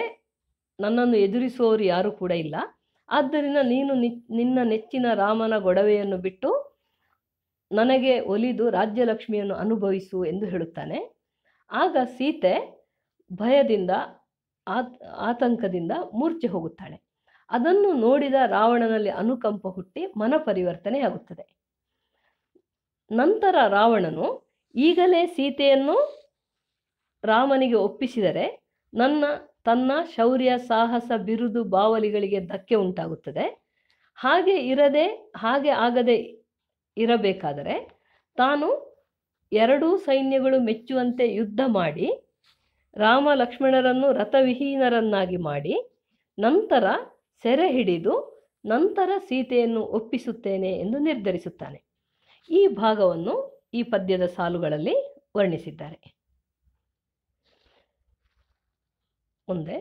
ನನ್ನನ್ನು ಎದುರಿಸುವವರು ಯಾರೂ ಕೂಡ ಇಲ್ಲ ಆದ್ದರಿಂದ ನೀನು ನಿನ್ನ ನೆಚ್ಚಿನ ರಾಮನ ಗೊಡವೆಯನ್ನು ಬಿಟ್ಟು ನನಗೆ ಒಲಿದು ರಾಜ್ಯಲಕ್ಷ್ಮಿಯನ್ನು ಅನುಭವಿಸು ಎಂದು ಹೇಳುತ್ತಾನೆ ಆಗ ಸೀತೆ ಭಯದಿಂದ ಆತಂಕದಿಂದ ಮೂರ್ಛೆ ಹೋಗುತ್ತಾಳೆ ಅದನ್ನು ನೋಡಿದ ರಾವಣನಲ್ಲಿ ಅನುಕಂಪ ಹುಟ್ಟಿ ಮನ ಪರಿವರ್ತನೆಯಾಗುತ್ತದೆ ನಂತರ ರಾವಣನು ಈಗಲೇ ಸೀತೆಯನ್ನು ರಾಮನಿಗೆ ಒಪ್ಪಿಸಿದರೆ ನನ್ನ ತನ್ನ ಶೌರ್ಯ ಸಾಹಸ ಬಿರುದು ಬಾವಲಿಗಳಿಗೆ ಧಕ್ಕೆ ಉಂಟಾಗುತ್ತದೆ ಹಾಗೆ ಇರದೆ ಹಾಗೆ ಆಗದೆ ಇರಬೇಕಾದರೆ ತಾನು ಎರಡೂ ಸೈನ್ಯಗಳು ಮೆಚ್ಚುವಂತೆ ಯುದ್ಧ ಮಾಡಿ ರಾಮ ಲಕ್ಷ್ಮಣರನ್ನು ರಥವಿಹೀನರನ್ನಾಗಿ ಮಾಡಿ ನಂತರ ಸೆರೆ ಹಿಡಿದು ನಂತರ ಸೀತೆಯನ್ನು ಒಪ್ಪಿಸುತ್ತೇನೆ ಎಂದು ನಿರ್ಧರಿಸುತ್ತಾನೆ ಈ ಭಾಗವನ್ನು ಈ ಪದ್ಯದ ಸಾಲುಗಳಲ್ಲಿ ವರ್ಣಿಸಿದ್ದಾರೆ ಮುಂದೆ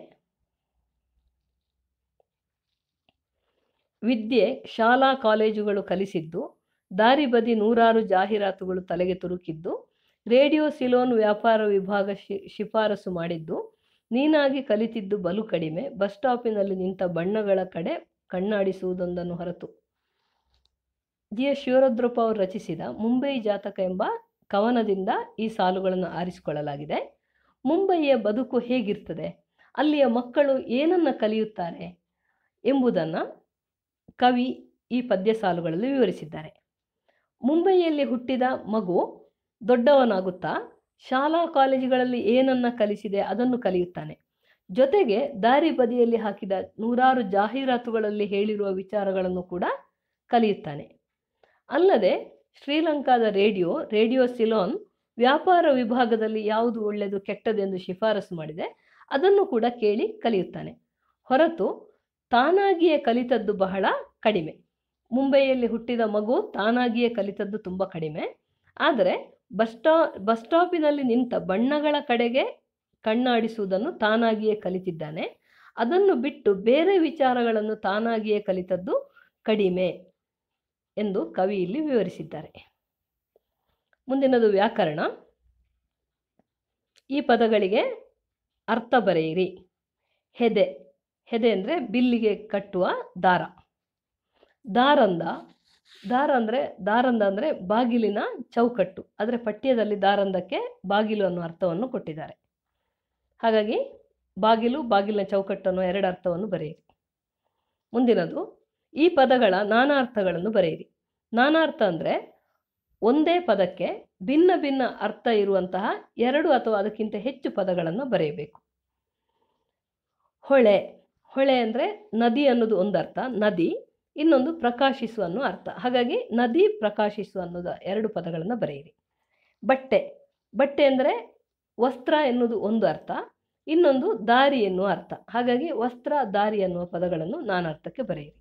ವಿದ್ಯೆ ಶಾಲಾ ಕಾಲೇಜುಗಳು ಕಲಿಸಿದ್ದು ದಾರಿ ಬದಿ ನೂರಾರು ಜಾಹೀರಾತುಗಳು ತಲೆಗೆ ತುರುಕಿದ್ದು ರೇಡಿಯೋ ಸಿಲೋನ್ ವ್ಯಾಪಾರ ವಿಭಾಗ ಶಿಫಾರಸು ಮಾಡಿದ್ದು ನೀನಾಗಿ ಕಲಿತಿದ್ದು ಬಲು ಕಡಿಮೆ ಬಸ್ ಸ್ಟಾಪಿನಲ್ಲಿ ನಿಂತ ಬಣ್ಣಗಳ ಕಡೆ ಕಣ್ಣಾಡಿಸುವುದೊಂದನ್ನು ಹೊರತು ಜಿ ಎಸ್ ಶಿವರುದ್ರಪ್ಪ ಅವರು ರಚಿಸಿದ ಮುಂಬೈ ಜಾತಕ ಎಂಬ ಕವನದಿಂದ ಈ ಸಾಲುಗಳನ್ನು ಆರಿಸಿಕೊಳ್ಳಲಾಗಿದೆ ಮುಂಬಯಿಯ ಬದುಕು ಹೇಗಿರ್ತದೆ ಅಲ್ಲಿಯ ಮಕ್ಕಳು ಏನನ್ನು ಕಲಿಯುತ್ತಾರೆ ಎಂಬುದನ್ನು ಕವಿ ಈ ಪದ್ಯ ಸಾಲುಗಳಲ್ಲಿ ವಿವರಿಸಿದ್ದಾರೆ ಮುಂಬೈಯಲ್ಲಿ ಹುಟ್ಟಿದ ಮಗು ದೊಡ್ಡವನಾಗುತ್ತಾ ಶಾಲಾ ಕಾಲೇಜುಗಳಲ್ಲಿ ಏನನ್ನು ಕಲಿಸಿದೆ ಅದನ್ನು ಕಲಿಯುತ್ತಾನೆ ಜೊತೆಗೆ ದಾರಿ ಬದಿಯಲ್ಲಿ ಹಾಕಿದ ನೂರಾರು ಜಾಹೀರಾತುಗಳಲ್ಲಿ ಹೇಳಿರುವ ವಿಚಾರಗಳನ್ನು ಕೂಡ ಕಲಿಯುತ್ತಾನೆ ಅಲ್ಲದೆ ಶ್ರೀಲಂಕಾದ ರೇಡಿಯೋ ರೇಡಿಯೋ ಸಿಲೋನ್ ವ್ಯಾಪಾರ ವಿಭಾಗದಲ್ಲಿ ಯಾವುದು ಒಳ್ಳೆಯದು ಕೆಟ್ಟದೆಂದು ಶಿಫಾರಸು ಮಾಡಿದೆ ಅದನ್ನು ಕೂಡ ಕೇಳಿ ಕಲಿಯುತ್ತಾನೆ ಹೊರತು ತಾನಾಗಿಯೇ ಕಲಿತದ್ದು ಬಹಳ ಕಡಿಮೆ ಮುಂಬೈಯಲ್ಲಿ ಹುಟ್ಟಿದ ಮಗು ತಾನಾಗಿಯೇ ಕಲಿತದ್ದು ತುಂಬ ಕಡಿಮೆ ಆದರೆ ಬಸ್ ಸ್ಟಾ ಬಸ್ ಸ್ಟಾಪಿನಲ್ಲಿ ನಿಂತ ಬಣ್ಣಗಳ ಕಡೆಗೆ ಕಣ್ಣಾಡಿಸುವುದನ್ನು ತಾನಾಗಿಯೇ ಕಲಿತಿದ್ದಾನೆ ಅದನ್ನು ಬಿಟ್ಟು ಬೇರೆ ವಿಚಾರಗಳನ್ನು ತಾನಾಗಿಯೇ ಕಲಿತದ್ದು ಕಡಿಮೆ ಎಂದು ಕವಿ ಇಲ್ಲಿ ವಿವರಿಸಿದ್ದಾರೆ ಮುಂದಿನದು ವ್ಯಾಕರಣ ಈ ಪದಗಳಿಗೆ ಅರ್ಥ ಬರೆಯಿರಿ ಹೆದೆ ಹೆದೆ ಅಂದರೆ ಬಿಲ್ಲಿಗೆ ಕಟ್ಟುವ ದಾರ ದಾರಂದ ದಾರ ಅಂದರೆ ದಾರಂದ ಅಂದರೆ ಬಾಗಿಲಿನ ಚೌಕಟ್ಟು ಆದರೆ ಪಠ್ಯದಲ್ಲಿ ದಾರಂದಕ್ಕೆ ಬಾಗಿಲು ಅನ್ನೋ ಅರ್ಥವನ್ನು ಕೊಟ್ಟಿದ್ದಾರೆ ಹಾಗಾಗಿ ಬಾಗಿಲು ಬಾಗಿಲಿನ ಚೌಕಟ್ಟು ಅನ್ನೋ ಎರಡು ಅರ್ಥವನ್ನು ಬರೆಯಿರಿ ಮುಂದಿನದು ಈ ಪದಗಳ ನಾನಾ ಅರ್ಥಗಳನ್ನು ಬರೆಯಿರಿ ನಾನಾ ಅರ್ಥ ಅಂದರೆ ಒಂದೇ ಪದಕ್ಕೆ ಭಿನ್ನ ಭಿನ್ನ ಅರ್ಥ ಇರುವಂತಹ ಎರಡು ಅಥವಾ ಅದಕ್ಕಿಂತ ಹೆಚ್ಚು ಪದಗಳನ್ನು ಬರೆಯಬೇಕು ಹೊಳೆ ಹೊಳೆ ಅಂದರೆ ನದಿ ಅನ್ನೋದು ಒಂದರ್ಥ ನದಿ ಇನ್ನೊಂದು ಪ್ರಕಾಶಿಸು ಅನ್ನೋ ಅರ್ಥ ಹಾಗಾಗಿ ನದಿ ಪ್ರಕಾಶಿಸು ಅನ್ನೋದು ಎರಡು ಪದಗಳನ್ನು ಬರೆಯಿರಿ ಬಟ್ಟೆ ಬಟ್ಟೆ ಅಂದರೆ ವಸ್ತ್ರ ಎನ್ನುವುದು ಒಂದು ಅರ್ಥ ಇನ್ನೊಂದು ದಾರಿ ಎನ್ನುವ ಅರ್ಥ ಹಾಗಾಗಿ ವಸ್ತ್ರ ದಾರಿ ಎನ್ನುವ ಪದಗಳನ್ನು ನಾನು ಅರ್ಥಕ್ಕೆ ಬರೆಯಿರಿ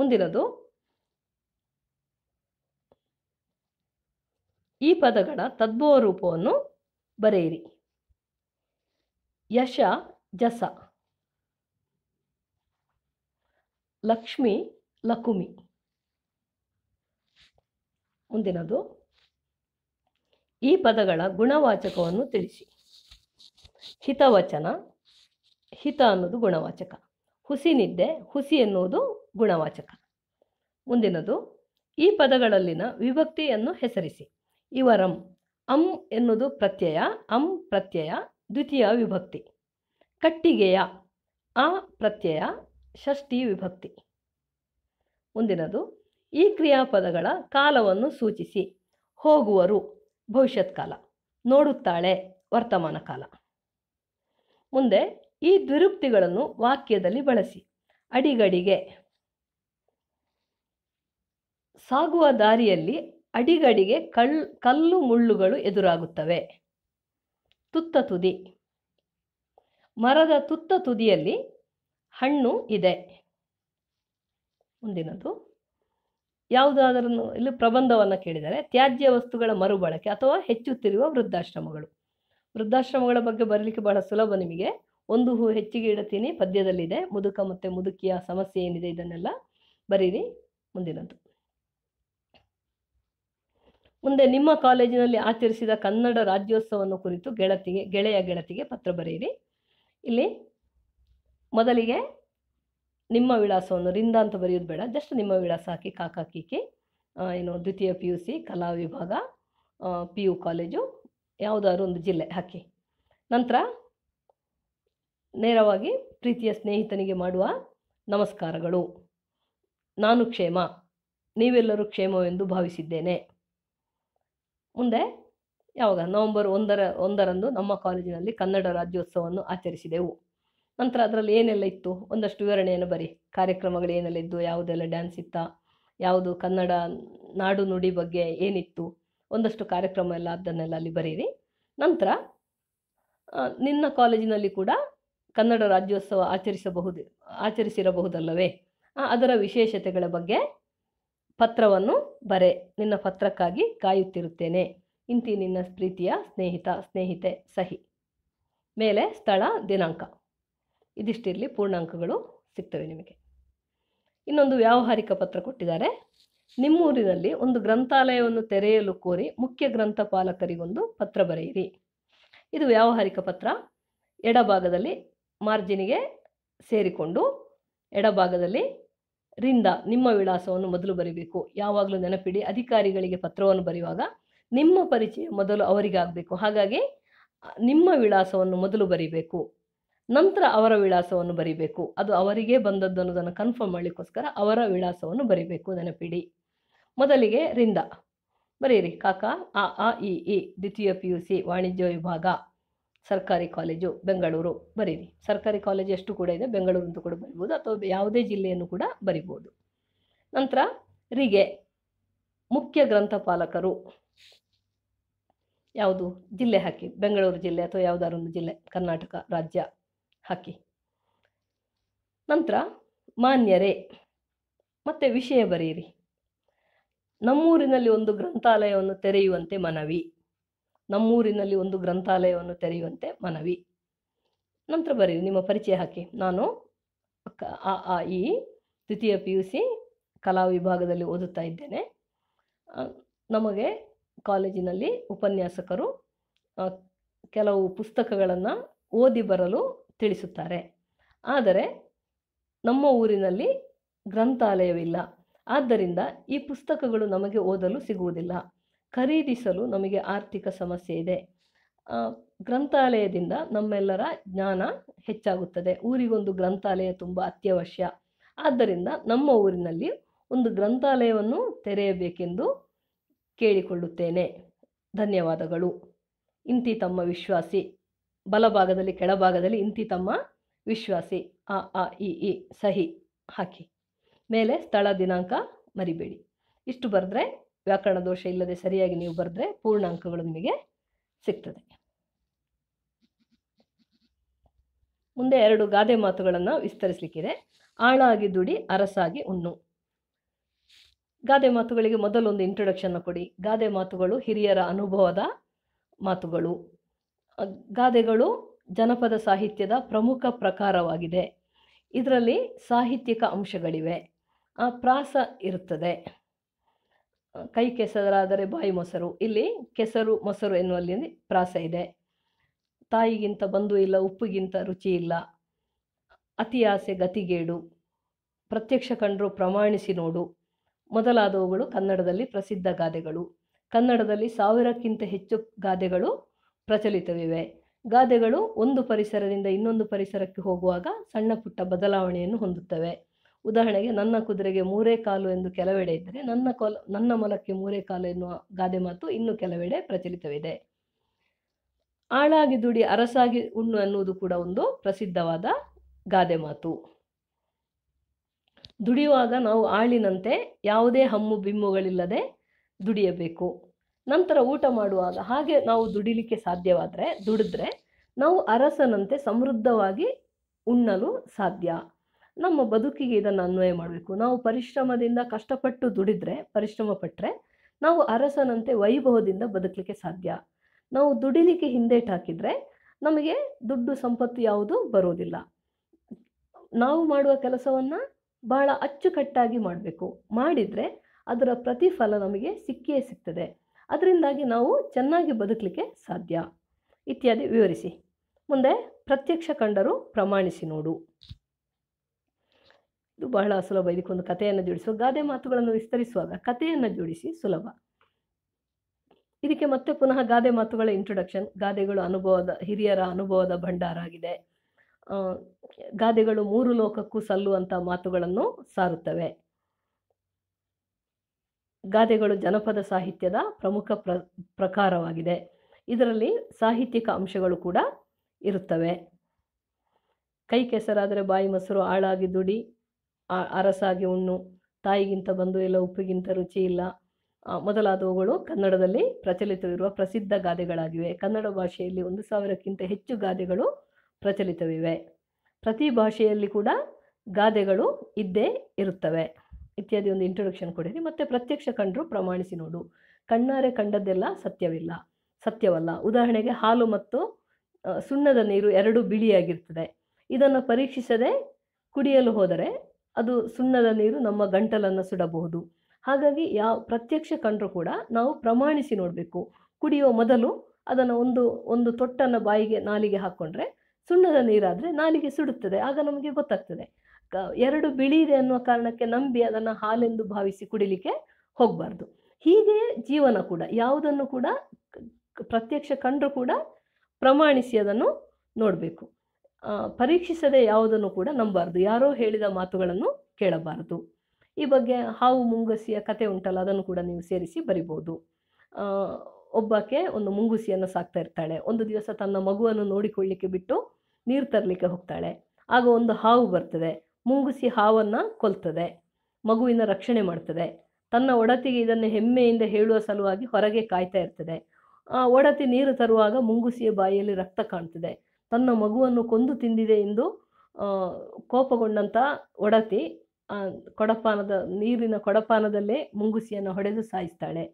ಮುಂದಿನದು ಈ ಪದಗಳ ತದ್ಭವ ರೂಪವನ್ನು ಬರೆಯಿರಿ ಯಶ ಜಸ ಲಕ್ಷ್ಮಿ ಲಕುಮಿ ಮುಂದಿನದು ಈ ಪದಗಳ ಗುಣವಾಚಕವನ್ನು ತಿಳಿಸಿ ಹಿತವಚನ ಹಿತ ಅನ್ನೋದು ಗುಣವಾಚಕ ಹುಸಿ ನಿದ್ದೆ ಹುಸಿ ಎನ್ನುವುದು ಗುಣವಾಚಕ ಮುಂದಿನದು ಈ ಪದಗಳಲ್ಲಿನ ವಿಭಕ್ತಿಯನ್ನು ಹೆಸರಿಸಿ ಇವರಂ ಅಂ ಎನ್ನುವುದು ಪ್ರತ್ಯಯ ಅಂ ಪ್ರತ್ಯಯ ದ್ವಿತೀಯ ವಿಭಕ್ತಿ ಕಟ್ಟಿಗೆಯ ಆ ಪ್ರತ್ಯಯ ಷಷ್ಠಿ ವಿಭಕ್ತಿ ಮುಂದಿನದು ಈ ಕ್ರಿಯಾಪದಗಳ ಕಾಲವನ್ನು ಸೂಚಿಸಿ ಹೋಗುವರು ಭವಿಷ್ಯತ್ ಕಾಲ ನೋಡುತ್ತಾಳೆ ವರ್ತಮಾನ ಕಾಲ ಮುಂದೆ ಈ ದ್ವಿರುಕ್ತಿಗಳನ್ನು ವಾಕ್ಯದಲ್ಲಿ ಬಳಸಿ ಅಡಿಗಡಿಗೆ ಸಾಗುವ ದಾರಿಯಲ್ಲಿ ಅಡಿಗಡಿಗೆ ಕಲ್ ಕಲ್ಲು ಮುಳ್ಳುಗಳು ಎದುರಾಗುತ್ತವೆ ತುತ್ತ ತುದಿ ಮರದ ತುತ್ತ ತುದಿಯಲ್ಲಿ ಹಣ್ಣು ಇದೆ ಮುಂದಿನದು ಯಾವುದಾದರೂ ಇಲ್ಲಿ ಪ್ರಬಂಧವನ್ನು ಕೇಳಿದರೆ ತ್ಯಾಜ್ಯ ವಸ್ತುಗಳ ಮರುಬಳಕೆ ಅಥವಾ ಹೆಚ್ಚುತ್ತಿರುವ ವೃದ್ಧಾಶ್ರಮಗಳು ವೃದ್ಧಾಶ್ರಮಗಳ ಬಗ್ಗೆ ಬರಲಿಕ್ಕೆ ಬಹಳ ಸುಲಭ ನಿಮಗೆ ಒಂದು ಹೂ ಹೆಚ್ಚಿಗೆ ಇಡತೀನಿ ಪದ್ಯದಲ್ಲಿದೆ ಮುದುಕ ಮತ್ತು ಮುದುಕಿಯ ಸಮಸ್ಯೆ ಏನಿದೆ ಇದನ್ನೆಲ್ಲ ಬರೀರಿ ಮುಂದಿನದು ಮುಂದೆ ನಿಮ್ಮ ಕಾಲೇಜಿನಲ್ಲಿ ಆಚರಿಸಿದ ಕನ್ನಡ ರಾಜ್ಯೋತ್ಸವವನ್ನು ಕುರಿತು ಗೆಳತಿಗೆ ಗೆಳೆಯ ಗೆಳತಿಗೆ ಪತ್ರ ಬರೆಯಿರಿ ಇಲ್ಲಿ ಮೊದಲಿಗೆ ನಿಮ್ಮ ವಿಳಾಸವನ್ನು ರಿಂದ ಅಂತ ಬರೆಯೋದು ಬೇಡ ಜಸ್ಟ್ ನಿಮ್ಮ ವಿಳಾಸ ಹಾಕಿ ಕಾಕಾಕಿಕಿ ಏನು ದ್ವಿತೀಯ ಪಿ ಯು ಸಿ ಕಲಾ ವಿಭಾಗ ಪಿ ಯು ಕಾಲೇಜು ಯಾವುದಾದ್ರು ಒಂದು ಜಿಲ್ಲೆ ಹಾಕಿ ನಂತರ ನೇರವಾಗಿ ಪ್ರೀತಿಯ ಸ್ನೇಹಿತನಿಗೆ ಮಾಡುವ ನಮಸ್ಕಾರಗಳು ನಾನು ಕ್ಷೇಮ ನೀವೆಲ್ಲರೂ ಕ್ಷೇಮವೆಂದು ಭಾವಿಸಿದ್ದೇನೆ ಮುಂದೆ ಯಾವಾಗ ನವಂಬರ್ ಒಂದರ ಒಂದರಂದು ನಮ್ಮ ಕಾಲೇಜಿನಲ್ಲಿ ಕನ್ನಡ ರಾಜ್ಯೋತ್ಸವವನ್ನು ಆಚರಿಸಿದೆವು ನಂತರ ಅದರಲ್ಲಿ ಏನೆಲ್ಲ ಇತ್ತು ಒಂದಷ್ಟು ವಿವರಣೆಯನ್ನು ಬರಿ ಕಾರ್ಯಕ್ರಮಗಳು ಏನೆಲ್ಲ ಇದ್ದು ಯಾವುದೆಲ್ಲ ಡ್ಯಾನ್ಸ್ ಇತ್ತ ಯಾವುದು ಕನ್ನಡ ನಾಡು ನುಡಿ ಬಗ್ಗೆ ಏನಿತ್ತು ಒಂದಷ್ಟು ಕಾರ್ಯಕ್ರಮ ಎಲ್ಲ ಅದನ್ನೆಲ್ಲ ಅಲ್ಲಿ ಬರೀರಿ ನಂತರ ನಿನ್ನ ಕಾಲೇಜಿನಲ್ಲಿ ಕೂಡ ಕನ್ನಡ ರಾಜ್ಯೋತ್ಸವ ಆಚರಿಸಬಹುದು ಆಚರಿಸಿರಬಹುದಲ್ಲವೇ ಅದರ ವಿಶೇಷತೆಗಳ ಬಗ್ಗೆ ಪತ್ರವನ್ನು ಬರೆ ನಿನ್ನ ಪತ್ರಕ್ಕಾಗಿ ಕಾಯುತ್ತಿರುತ್ತೇನೆ ಇಂತಿ ನಿನ್ನ ಪ್ರೀತಿಯ ಸ್ನೇಹಿತ ಸ್ನೇಹಿತೆ ಸಹಿ ಮೇಲೆ ಸ್ಥಳ ದಿನಾಂಕ ಇದಿಷ್ಟಿರಲಿ ಪೂರ್ಣಾಂಕಗಳು ಸಿಗ್ತವೆ ನಿಮಗೆ ಇನ್ನೊಂದು ವ್ಯಾವಹಾರಿಕ ಪತ್ರ ಕೊಟ್ಟಿದ್ದಾರೆ ನಿಮ್ಮೂರಿನಲ್ಲಿ ಒಂದು ಗ್ರಂಥಾಲಯವನ್ನು ತೆರೆಯಲು ಕೋರಿ ಮುಖ್ಯ ಪಾಲಕರಿಗೊಂದು ಪತ್ರ ಬರೆಯಿರಿ ಇದು ವ್ಯಾವಹಾರಿಕ ಪತ್ರ ಎಡಭಾಗದಲ್ಲಿ ಮಾರ್ಜಿನಿಗೆ ಸೇರಿಕೊಂಡು ಎಡಭಾಗದಲ್ಲಿ ರಿಂದ ನಿಮ್ಮ ವಿಳಾಸವನ್ನು ಮೊದಲು ಬರೀಬೇಕು ಯಾವಾಗಲೂ ನೆನಪಿಡಿ ಅಧಿಕಾರಿಗಳಿಗೆ ಪತ್ರವನ್ನು ಬರೆಯುವಾಗ ನಿಮ್ಮ ಪರಿಚಯ ಮೊದಲು ಅವರಿಗಾಗಬೇಕು ಹಾಗಾಗಿ ನಿಮ್ಮ ವಿಳಾಸವನ್ನು ಮೊದಲು ಬರೀಬೇಕು ನಂತರ ಅವರ ವಿಳಾಸವನ್ನು ಬರೀಬೇಕು ಅದು ಅವರಿಗೆ ಬಂದದ್ದು ಅನ್ನೋದನ್ನು ಕನ್ಫರ್ಮ್ ಮಾಡಲಿಕ್ಕೋಸ್ಕರ ಅವರ ವಿಳಾಸವನ್ನು ಬರೀಬೇಕು ನೆನಪಿಡಿ ಮೊದಲಿಗೆ ರಿಂದ ಬರೀರಿ ಕಾಕ ಆ ಆ ಇ ಇ ದ್ವಿತೀಯ ಪಿ ಯು ಸಿ ವಾಣಿಜ್ಯ ವಿಭಾಗ ಸರ್ಕಾರಿ ಕಾಲೇಜು ಬೆಂಗಳೂರು ಬರೀರಿ ಸರ್ಕಾರಿ ಕಾಲೇಜು ಎಷ್ಟು ಕೂಡ ಇದೆ ಬೆಂಗಳೂರು ಅಂತ ಕೂಡ ಬರಿಬೋದು ಅಥವಾ ಯಾವುದೇ ಜಿಲ್ಲೆಯನ್ನು ಕೂಡ ಬರಿಬೋದು ನಂತರ ರಿಗೆ ಮುಖ್ಯ ಗ್ರಂಥಪಾಲಕರು ಯಾವುದು ಜಿಲ್ಲೆ ಹಾಕಿ ಬೆಂಗಳೂರು ಜಿಲ್ಲೆ ಅಥವಾ ಯಾವುದಾರೊಂದು ಜಿಲ್ಲೆ ಕರ್ನಾಟಕ ರಾಜ್ಯ ಹಾಕಿ ನಂತರ ಮಾನ್ಯರೇ ಮತ್ತು ವಿಷಯ ಬರೆಯಿರಿ ನಮ್ಮೂರಿನಲ್ಲಿ ಒಂದು ಗ್ರಂಥಾಲಯವನ್ನು ತೆರೆಯುವಂತೆ ಮನವಿ ನಮ್ಮೂರಿನಲ್ಲಿ ಒಂದು ಗ್ರಂಥಾಲಯವನ್ನು ತೆರೆಯುವಂತೆ ಮನವಿ ನಂತರ ಬರೀರಿ ನಿಮ್ಮ ಪರಿಚಯ ಹಾಕಿ ನಾನು ಆ ಆ ಈ ದ್ವಿತೀಯ ಪಿ ಯು ಸಿ ಕಲಾ ವಿಭಾಗದಲ್ಲಿ ಓದುತ್ತಾ ಇದ್ದೇನೆ ನಮಗೆ ಕಾಲೇಜಿನಲ್ಲಿ ಉಪನ್ಯಾಸಕರು ಕೆಲವು ಪುಸ್ತಕಗಳನ್ನು ಓದಿ ಬರಲು ತಿಳಿಸುತ್ತಾರೆ ಆದರೆ ನಮ್ಮ ಊರಿನಲ್ಲಿ ಗ್ರಂಥಾಲಯವಿಲ್ಲ ಆದ್ದರಿಂದ ಈ ಪುಸ್ತಕಗಳು ನಮಗೆ ಓದಲು ಸಿಗುವುದಿಲ್ಲ ಖರೀದಿಸಲು ನಮಗೆ ಆರ್ಥಿಕ ಸಮಸ್ಯೆ ಇದೆ ಗ್ರಂಥಾಲಯದಿಂದ ನಮ್ಮೆಲ್ಲರ ಜ್ಞಾನ ಹೆಚ್ಚಾಗುತ್ತದೆ ಊರಿಗೊಂದು ಗ್ರಂಥಾಲಯ ತುಂಬ ಅತ್ಯವಶ್ಯ ಆದ್ದರಿಂದ ನಮ್ಮ ಊರಿನಲ್ಲಿ ಒಂದು ಗ್ರಂಥಾಲಯವನ್ನು ತೆರೆಯಬೇಕೆಂದು ಕೇಳಿಕೊಳ್ಳುತ್ತೇನೆ ಧನ್ಯವಾದಗಳು ಇಂತಿ ತಮ್ಮ ವಿಶ್ವಾಸಿ ಬಲಭಾಗದಲ್ಲಿ ಕೆಳಭಾಗದಲ್ಲಿ ಇಂತಿ ತಮ್ಮ ವಿಶ್ವಾಸಿ ಆ ಆ ಇ ಇ ಸಹಿ ಹಾಕಿ ಮೇಲೆ ಸ್ಥಳ ದಿನಾಂಕ ಮರಿಬೇಡಿ ಇಷ್ಟು ಬರೆದ್ರೆ ವ್ಯಾಕರಣ ದೋಷ ಇಲ್ಲದೆ ಸರಿಯಾಗಿ ನೀವು ಬರೆದ್ರೆ ಪೂರ್ಣಾಂಕಗಳು ನಿಮಗೆ ಸಿಗ್ತದೆ ಮುಂದೆ ಎರಡು ಗಾದೆ ಮಾತುಗಳನ್ನು ವಿಸ್ತರಿಸಲಿಕ್ಕಿದೆ ಆಳಾಗಿ ದುಡಿ ಅರಸಾಗಿ ಉಣ್ಣು ಗಾದೆ ಮಾತುಗಳಿಗೆ ಮೊದಲೊಂದು ಇಂಟ್ರೊಡಕ್ಷನ್ನ ಕೊಡಿ ಗಾದೆ ಮಾತುಗಳು ಹಿರಿಯರ ಅನುಭವದ ಮಾತುಗಳು ಗಾದೆಗಳು ಜನಪದ ಸಾಹಿತ್ಯದ ಪ್ರಮುಖ ಪ್ರಕಾರವಾಗಿದೆ ಇದರಲ್ಲಿ ಸಾಹಿತ್ಯಿಕ ಅಂಶಗಳಿವೆ ಆ ಪ್ರಾಸ ಇರುತ್ತದೆ ಕೈ ಕೆಸರಾದರೆ ಬಾಯಿ ಮೊಸರು ಇಲ್ಲಿ ಕೆಸರು ಮೊಸರು ಎನ್ನುವಲ್ಲಿ ಪ್ರಾಸ ಇದೆ ತಾಯಿಗಿಂತ ಬಂಧು ಇಲ್ಲ ಉಪ್ಪಿಗಿಂತ ರುಚಿ ಇಲ್ಲ ಅತಿ ಆಸೆ ಗತಿಗೇಡು ಪ್ರತ್ಯಕ್ಷ ಕಂಡರು ಪ್ರಮಾಣಿಸಿ ನೋಡು ಮೊದಲಾದವುಗಳು ಕನ್ನಡದಲ್ಲಿ ಪ್ರಸಿದ್ಧ ಗಾದೆಗಳು ಕನ್ನಡದಲ್ಲಿ ಸಾವಿರಕ್ಕಿಂತ ಹೆಚ್ಚು ಗಾದೆಗಳು ಪ್ರಚಲಿತವಿವೆ ಗಾದೆಗಳು ಒಂದು ಪರಿಸರದಿಂದ ಇನ್ನೊಂದು ಪರಿಸರಕ್ಕೆ ಹೋಗುವಾಗ ಸಣ್ಣ ಪುಟ್ಟ ಬದಲಾವಣೆಯನ್ನು ಹೊಂದುತ್ತವೆ ಉದಾಹರಣೆಗೆ ನನ್ನ ಕುದುರೆಗೆ ಮೂರೇ ಕಾಲು ಎಂದು ಕೆಲವೆಡೆ ಇದ್ದರೆ ನನ್ನ ಕೊಲ ನನ್ನ ಮೊಲಕ್ಕೆ ಮೂರೇ ಕಾಲು ಎನ್ನುವ ಗಾದೆ ಮಾತು ಇನ್ನು ಕೆಲವೆಡೆ ಪ್ರಚಲಿತವಿದೆ ಆಳಾಗಿ ದುಡಿ ಅರಸಾಗಿ ಉಣ್ಣು ಅನ್ನುವುದು ಕೂಡ ಒಂದು ಪ್ರಸಿದ್ಧವಾದ ಗಾದೆ ಮಾತು ದುಡಿಯುವಾಗ ನಾವು ಆಳಿನಂತೆ ಯಾವುದೇ ಹಮ್ಮು ಬಿಮ್ಮುಗಳಿಲ್ಲದೆ ದುಡಿಯಬೇಕು ನಂತರ ಊಟ ಮಾಡುವಾಗ ಹಾಗೆ ನಾವು ದುಡಿಲಿಕ್ಕೆ ಸಾಧ್ಯವಾದರೆ ದುಡಿದ್ರೆ ನಾವು ಅರಸನಂತೆ ಸಮೃದ್ಧವಾಗಿ ಉಣ್ಣಲು ಸಾಧ್ಯ ನಮ್ಮ ಬದುಕಿಗೆ ಇದನ್ನು ಅನ್ವಯ ಮಾಡಬೇಕು ನಾವು ಪರಿಶ್ರಮದಿಂದ ಕಷ್ಟಪಟ್ಟು ದುಡಿದ್ರೆ ಪರಿಶ್ರಮ ಪಟ್ಟರೆ ನಾವು ಅರಸನಂತೆ ವೈಭವದಿಂದ ಬದುಕಲಿಕ್ಕೆ ಸಾಧ್ಯ ನಾವು ದುಡಿಲಿಕ್ಕೆ ಹಾಕಿದರೆ ನಮಗೆ ದುಡ್ಡು ಸಂಪತ್ತು ಯಾವುದು ಬರೋದಿಲ್ಲ ನಾವು ಮಾಡುವ ಕೆಲಸವನ್ನು ಬಹಳ ಅಚ್ಚುಕಟ್ಟಾಗಿ ಮಾಡಬೇಕು ಮಾಡಿದರೆ ಅದರ ಪ್ರತಿಫಲ ನಮಗೆ ಸಿಕ್ಕೇ ಸಿಗ್ತದೆ ಅದರಿಂದಾಗಿ ನಾವು ಚೆನ್ನಾಗಿ ಬದುಕಲಿಕ್ಕೆ ಸಾಧ್ಯ ಇತ್ಯಾದಿ ವಿವರಿಸಿ ಮುಂದೆ ಪ್ರತ್ಯಕ್ಷ ಕಂಡರು ಪ್ರಮಾಣಿಸಿ ನೋಡು ಇದು ಬಹಳ ಸುಲಭ ಇದಕ್ಕೊಂದು ಕಥೆಯನ್ನು ಜೋಡಿಸುವ ಗಾದೆ ಮಾತುಗಳನ್ನು ವಿಸ್ತರಿಸುವಾಗ ಕಥೆಯನ್ನು ಜೋಡಿಸಿ ಸುಲಭ ಇದಕ್ಕೆ ಮತ್ತೆ ಪುನಃ ಗಾದೆ ಮಾತುಗಳ ಇಂಟ್ರೊಡಕ್ಷನ್ ಗಾದೆಗಳು ಅನುಭವದ ಹಿರಿಯರ ಅನುಭವದ ಭಂಡಾರ ಆಗಿದೆ ಗಾದೆಗಳು ಮೂರು ಲೋಕಕ್ಕೂ ಸಲ್ಲುವಂಥ ಮಾತುಗಳನ್ನು ಸಾರುತ್ತವೆ ಗಾದೆಗಳು ಜನಪದ ಸಾಹಿತ್ಯದ ಪ್ರಮುಖ ಪ್ರ ಪ್ರಕಾರವಾಗಿದೆ ಇದರಲ್ಲಿ ಸಾಹಿತ್ಯಿಕ ಅಂಶಗಳು ಕೂಡ ಇರುತ್ತವೆ ಕೈ ಕೆಸರಾದರೆ ಬಾಯಿ ಮೊಸರು ಆಳಾಗಿ ದುಡಿ ಅರಸಾಗಿ ಉಣ್ಣು ತಾಯಿಗಿಂತ ಬಂದು ಇಲ್ಲ ಉಪ್ಪಿಗಿಂತ ರುಚಿ ಇಲ್ಲ ಮೊದಲಾದವುಗಳು ಕನ್ನಡದಲ್ಲಿ ಪ್ರಚಲಿತವಿರುವ ಪ್ರಸಿದ್ಧ ಗಾದೆಗಳಾಗಿವೆ ಕನ್ನಡ ಭಾಷೆಯಲ್ಲಿ ಒಂದು ಸಾವಿರಕ್ಕಿಂತ ಹೆಚ್ಚು ಗಾದೆಗಳು ಪ್ರಚಲಿತವಿವೆ ಪ್ರತಿ ಭಾಷೆಯಲ್ಲಿ ಕೂಡ ಗಾದೆಗಳು ಇದ್ದೇ ಇರುತ್ತವೆ ಇತ್ಯಾದಿ ಒಂದು ಇಂಟ್ರೊಡಕ್ಷನ್ ಕೊಡಿರಿ ಮತ್ತು ಪ್ರತ್ಯಕ್ಷ ಕಂಡ್ರು ಪ್ರಮಾಣಿಸಿ ನೋಡು ಕಣ್ಣಾರೆ ಕಂಡದ್ದೆಲ್ಲ ಸತ್ಯವಿಲ್ಲ ಸತ್ಯವಲ್ಲ ಉದಾಹರಣೆಗೆ ಹಾಲು ಮತ್ತು ಸುಣ್ಣದ ನೀರು ಎರಡೂ ಬಿಳಿಯಾಗಿರ್ತದೆ ಇದನ್ನು ಪರೀಕ್ಷಿಸದೆ ಕುಡಿಯಲು ಹೋದರೆ ಅದು ಸುಣ್ಣದ ನೀರು ನಮ್ಮ ಗಂಟಲನ್ನು ಸುಡಬಹುದು ಹಾಗಾಗಿ ಯಾವ ಪ್ರತ್ಯಕ್ಷ ಕಂಡರೂ ಕೂಡ ನಾವು ಪ್ರಮಾಣಿಸಿ ನೋಡಬೇಕು ಕುಡಿಯುವ ಮೊದಲು ಅದನ್ನು ಒಂದು ಒಂದು ತೊಟ್ಟನ್ನು ಬಾಯಿಗೆ ನಾಲಿಗೆ ಹಾಕ್ಕೊಂಡ್ರೆ ಸುಣ್ಣದ ನೀರಾದರೆ ನಾಲಿಗೆ ಸುಡುತ್ತದೆ ಆಗ ನಮಗೆ ಗೊತ್ತಾಗ್ತದೆ ಎರಡು ಬಿಳಿ ಇದೆ ಅನ್ನುವ ಕಾರಣಕ್ಕೆ ನಂಬಿ ಅದನ್ನು ಹಾಲೆಂದು ಭಾವಿಸಿ ಕುಡಿಲಿಕ್ಕೆ ಹೋಗಬಾರ್ದು ಹೀಗೆ ಜೀವನ ಕೂಡ ಯಾವುದನ್ನು ಕೂಡ ಪ್ರತ್ಯಕ್ಷ ಕಂಡರೂ ಕೂಡ ಪ್ರಮಾಣಿಸಿ ಅದನ್ನು ನೋಡಬೇಕು ಪರೀಕ್ಷಿಸದೆ ಯಾವುದನ್ನು ಕೂಡ ನಂಬಾರ್ದು ಯಾರೋ ಹೇಳಿದ ಮಾತುಗಳನ್ನು ಕೇಳಬಾರದು ಈ ಬಗ್ಗೆ ಹಾವು ಮುಂಗಸಿಯ ಕತೆ ಉಂಟಲ್ಲ ಅದನ್ನು ಕೂಡ ನೀವು ಸೇರಿಸಿ ಬರಿಬೋದು ಒಬ್ಬಕ್ಕೆ ಒಂದು ಮುಂಗುಸಿಯನ್ನು ಸಾಕ್ತಾ ಇರ್ತಾಳೆ ಒಂದು ದಿವಸ ತನ್ನ ಮಗುವನ್ನು ನೋಡಿಕೊಳ್ಳಿಕ್ಕೆ ಬಿಟ್ಟು ನೀರು ತರಲಿಕ್ಕೆ ಹೋಗ್ತಾಳೆ ಆಗ ಒಂದು ಹಾವು ಬರ್ತದೆ ಮುಂಗುಸಿ ಹಾವನ್ನು ಕೊಲ್ತದೆ ಮಗುವಿನ ರಕ್ಷಣೆ ಮಾಡ್ತದೆ ತನ್ನ ಒಡತಿಗೆ ಇದನ್ನು ಹೆಮ್ಮೆಯಿಂದ ಹೇಳುವ ಸಲುವಾಗಿ ಹೊರಗೆ ಕಾಯ್ತಾ ಇರ್ತದೆ ಆ ಒಡತಿ ನೀರು ತರುವಾಗ ಮುಂಗುಸಿಯ ಬಾಯಿಯಲ್ಲಿ ರಕ್ತ ಕಾಣ್ತದೆ ತನ್ನ ಮಗುವನ್ನು ಕೊಂದು ತಿಂದಿದೆ ಎಂದು ಕೋಪಗೊಂಡಂಥ ಒಡತಿ ಕೊಡಪಾನದ ನೀರಿನ ಕೊಡಪಾನದಲ್ಲೇ ಮುಂಗುಸಿಯನ್ನು ಹೊಡೆದು ಸಾಯಿಸ್ತಾಳೆ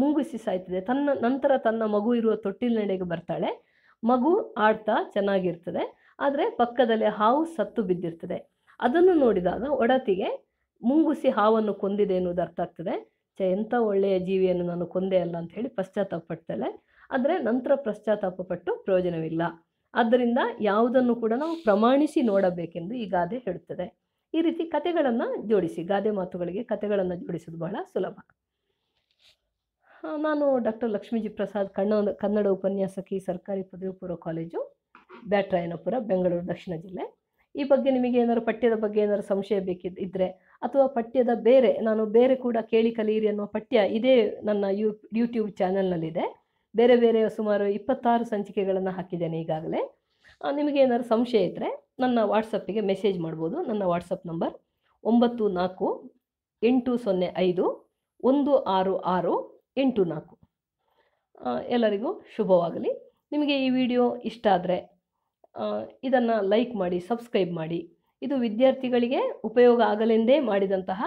ಮುಂಗುಸಿ ಸಾಯ್ತದೆ ತನ್ನ ನಂತರ ತನ್ನ ಮಗು ಇರುವ ತೊಟ್ಟಿಲ್ನೆಡೆಗೆ ಬರ್ತಾಳೆ ಮಗು ಆಡ್ತಾ ಚೆನ್ನಾಗಿರ್ತದೆ ಆದರೆ ಪಕ್ಕದಲ್ಲೇ ಹಾವು ಸತ್ತು ಬಿದ್ದಿರ್ತದೆ ಅದನ್ನು ನೋಡಿದಾಗ ಒಡತಿಗೆ ಮುಂಗುಸಿ ಹಾವನ್ನು ಕೊಂದಿದೆ ಎನ್ನುವುದು ಅರ್ಥ ಆಗ್ತದೆ ಚ ಎಂಥ ಒಳ್ಳೆಯ ಜೀವಿಯನ್ನು ನಾನು ಕೊಂದೆ ಅಲ್ಲ ಅಂತ ಹೇಳಿ ಪಶ್ಚಾತ್ತಾಪ ಪಡ್ತಾಳೆ ಆದರೆ ನಂತರ ಪಶ್ಚಾತ್ತಾಪ ಪಟ್ಟು ಪ್ರಯೋಜನವಿಲ್ಲ ಆದ್ದರಿಂದ ಯಾವುದನ್ನು ಕೂಡ ನಾವು ಪ್ರಮಾಣಿಸಿ ನೋಡಬೇಕೆಂದು ಈ ಗಾದೆ ಹೇಳುತ್ತದೆ ಈ ರೀತಿ ಕತೆಗಳನ್ನು ಜೋಡಿಸಿ ಗಾದೆ ಮಾತುಗಳಿಗೆ ಕತೆಗಳನ್ನು ಜೋಡಿಸೋದು ಬಹಳ ಸುಲಭ ನಾನು ಡಾಕ್ಟರ್ ಲಕ್ಷ್ಮೀಜಿ ಪ್ರಸಾದ್ ಕಣ್ಣ ಕನ್ನಡ ಉಪನ್ಯಾಸಕಿ ಸರ್ಕಾರಿ ಪದವಿ ಪೂರ್ವ ಕಾಲೇಜು ಬ್ಯಾಟ್ರಾಯನಪುರ ಬೆಂಗಳೂರು ದಕ್ಷಿಣ ಜಿಲ್ಲೆ ಈ ಬಗ್ಗೆ ನಿಮಗೆ ಏನಾದರೂ ಪಠ್ಯದ ಬಗ್ಗೆ ಏನಾದರೂ ಸಂಶಯ ಬೇಕಿದ್ ಇದ್ದರೆ ಅಥವಾ ಪಠ್ಯದ ಬೇರೆ ನಾನು ಬೇರೆ ಕೂಡ ಕೇಳಿ ಕಲಿಯಿರಿ ಅನ್ನೋ ಪಠ್ಯ ಇದೇ ನನ್ನ ಯೂ ಯೂಟ್ಯೂಬ್ ಚಾನಲ್ನಲ್ಲಿದೆ ಬೇರೆ ಬೇರೆ ಸುಮಾರು ಇಪ್ಪತ್ತಾರು ಸಂಚಿಕೆಗಳನ್ನು ಹಾಕಿದ್ದೇನೆ ಈಗಾಗಲೇ ನಿಮಗೆ ಏನಾದರೂ ಸಂಶಯ ಇದ್ದರೆ ನನ್ನ ವಾಟ್ಸಪ್ಪಿಗೆ ಮೆಸೇಜ್ ಮಾಡ್ಬೋದು ನನ್ನ ವಾಟ್ಸಪ್ ನಂಬರ್ ಒಂಬತ್ತು ನಾಲ್ಕು ಎಂಟು ಸೊನ್ನೆ ಐದು ಒಂದು ಆರು ಆರು ಎಂಟು ನಾಲ್ಕು ಎಲ್ಲರಿಗೂ ಶುಭವಾಗಲಿ ನಿಮಗೆ ಈ ವಿಡಿಯೋ ಇಷ್ಟ ಆದರೆ ಇದನ್ನು ಲೈಕ್ ಮಾಡಿ ಸಬ್ಸ್ಕ್ರೈಬ್ ಮಾಡಿ ಇದು ವಿದ್ಯಾರ್ಥಿಗಳಿಗೆ ಉಪಯೋಗ ಆಗಲೆಂದೇ ಮಾಡಿದಂತಹ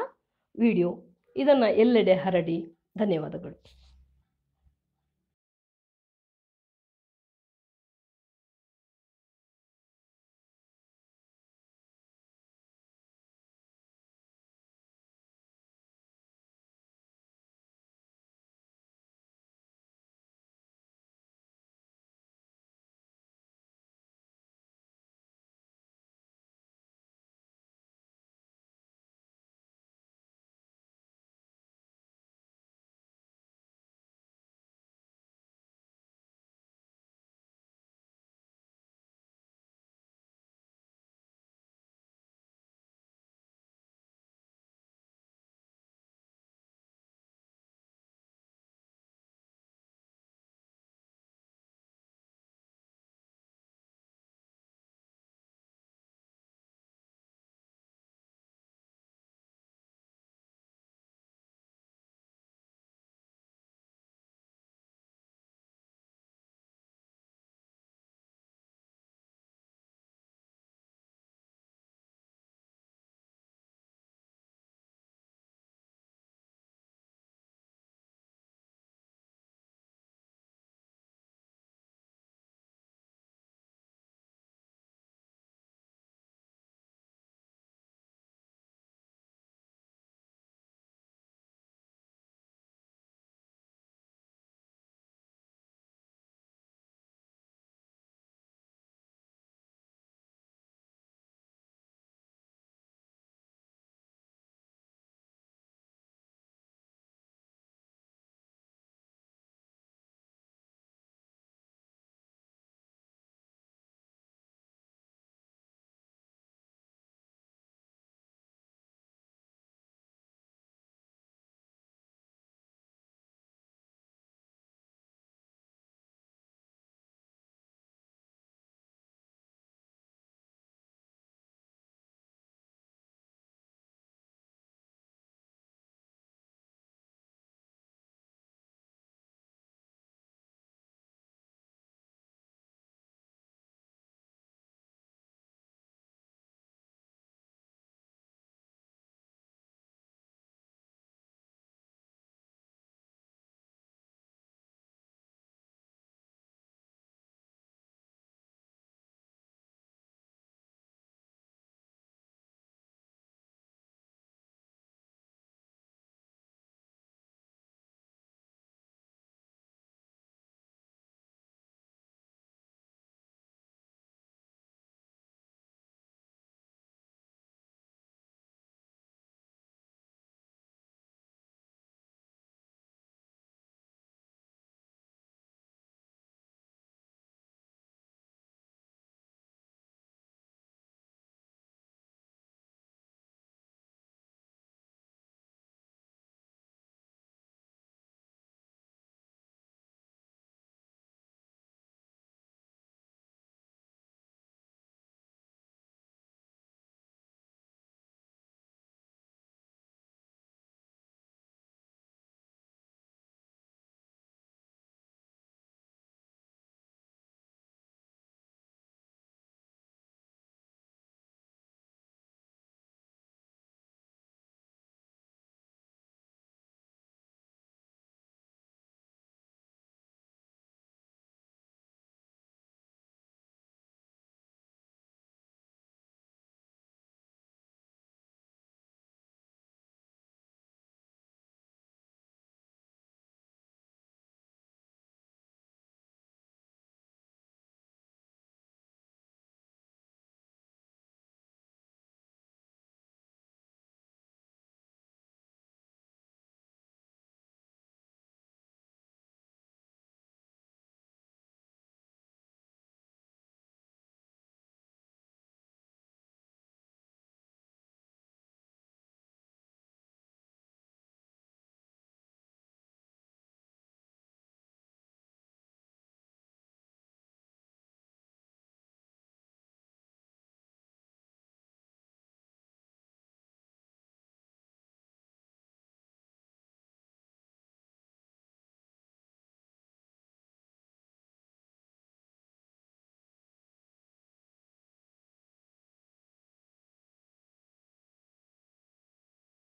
ವಿಡಿಯೋ ಇದನ್ನು ಎಲ್ಲೆಡೆ ಹರಡಿ ಧನ್ಯವಾದಗಳು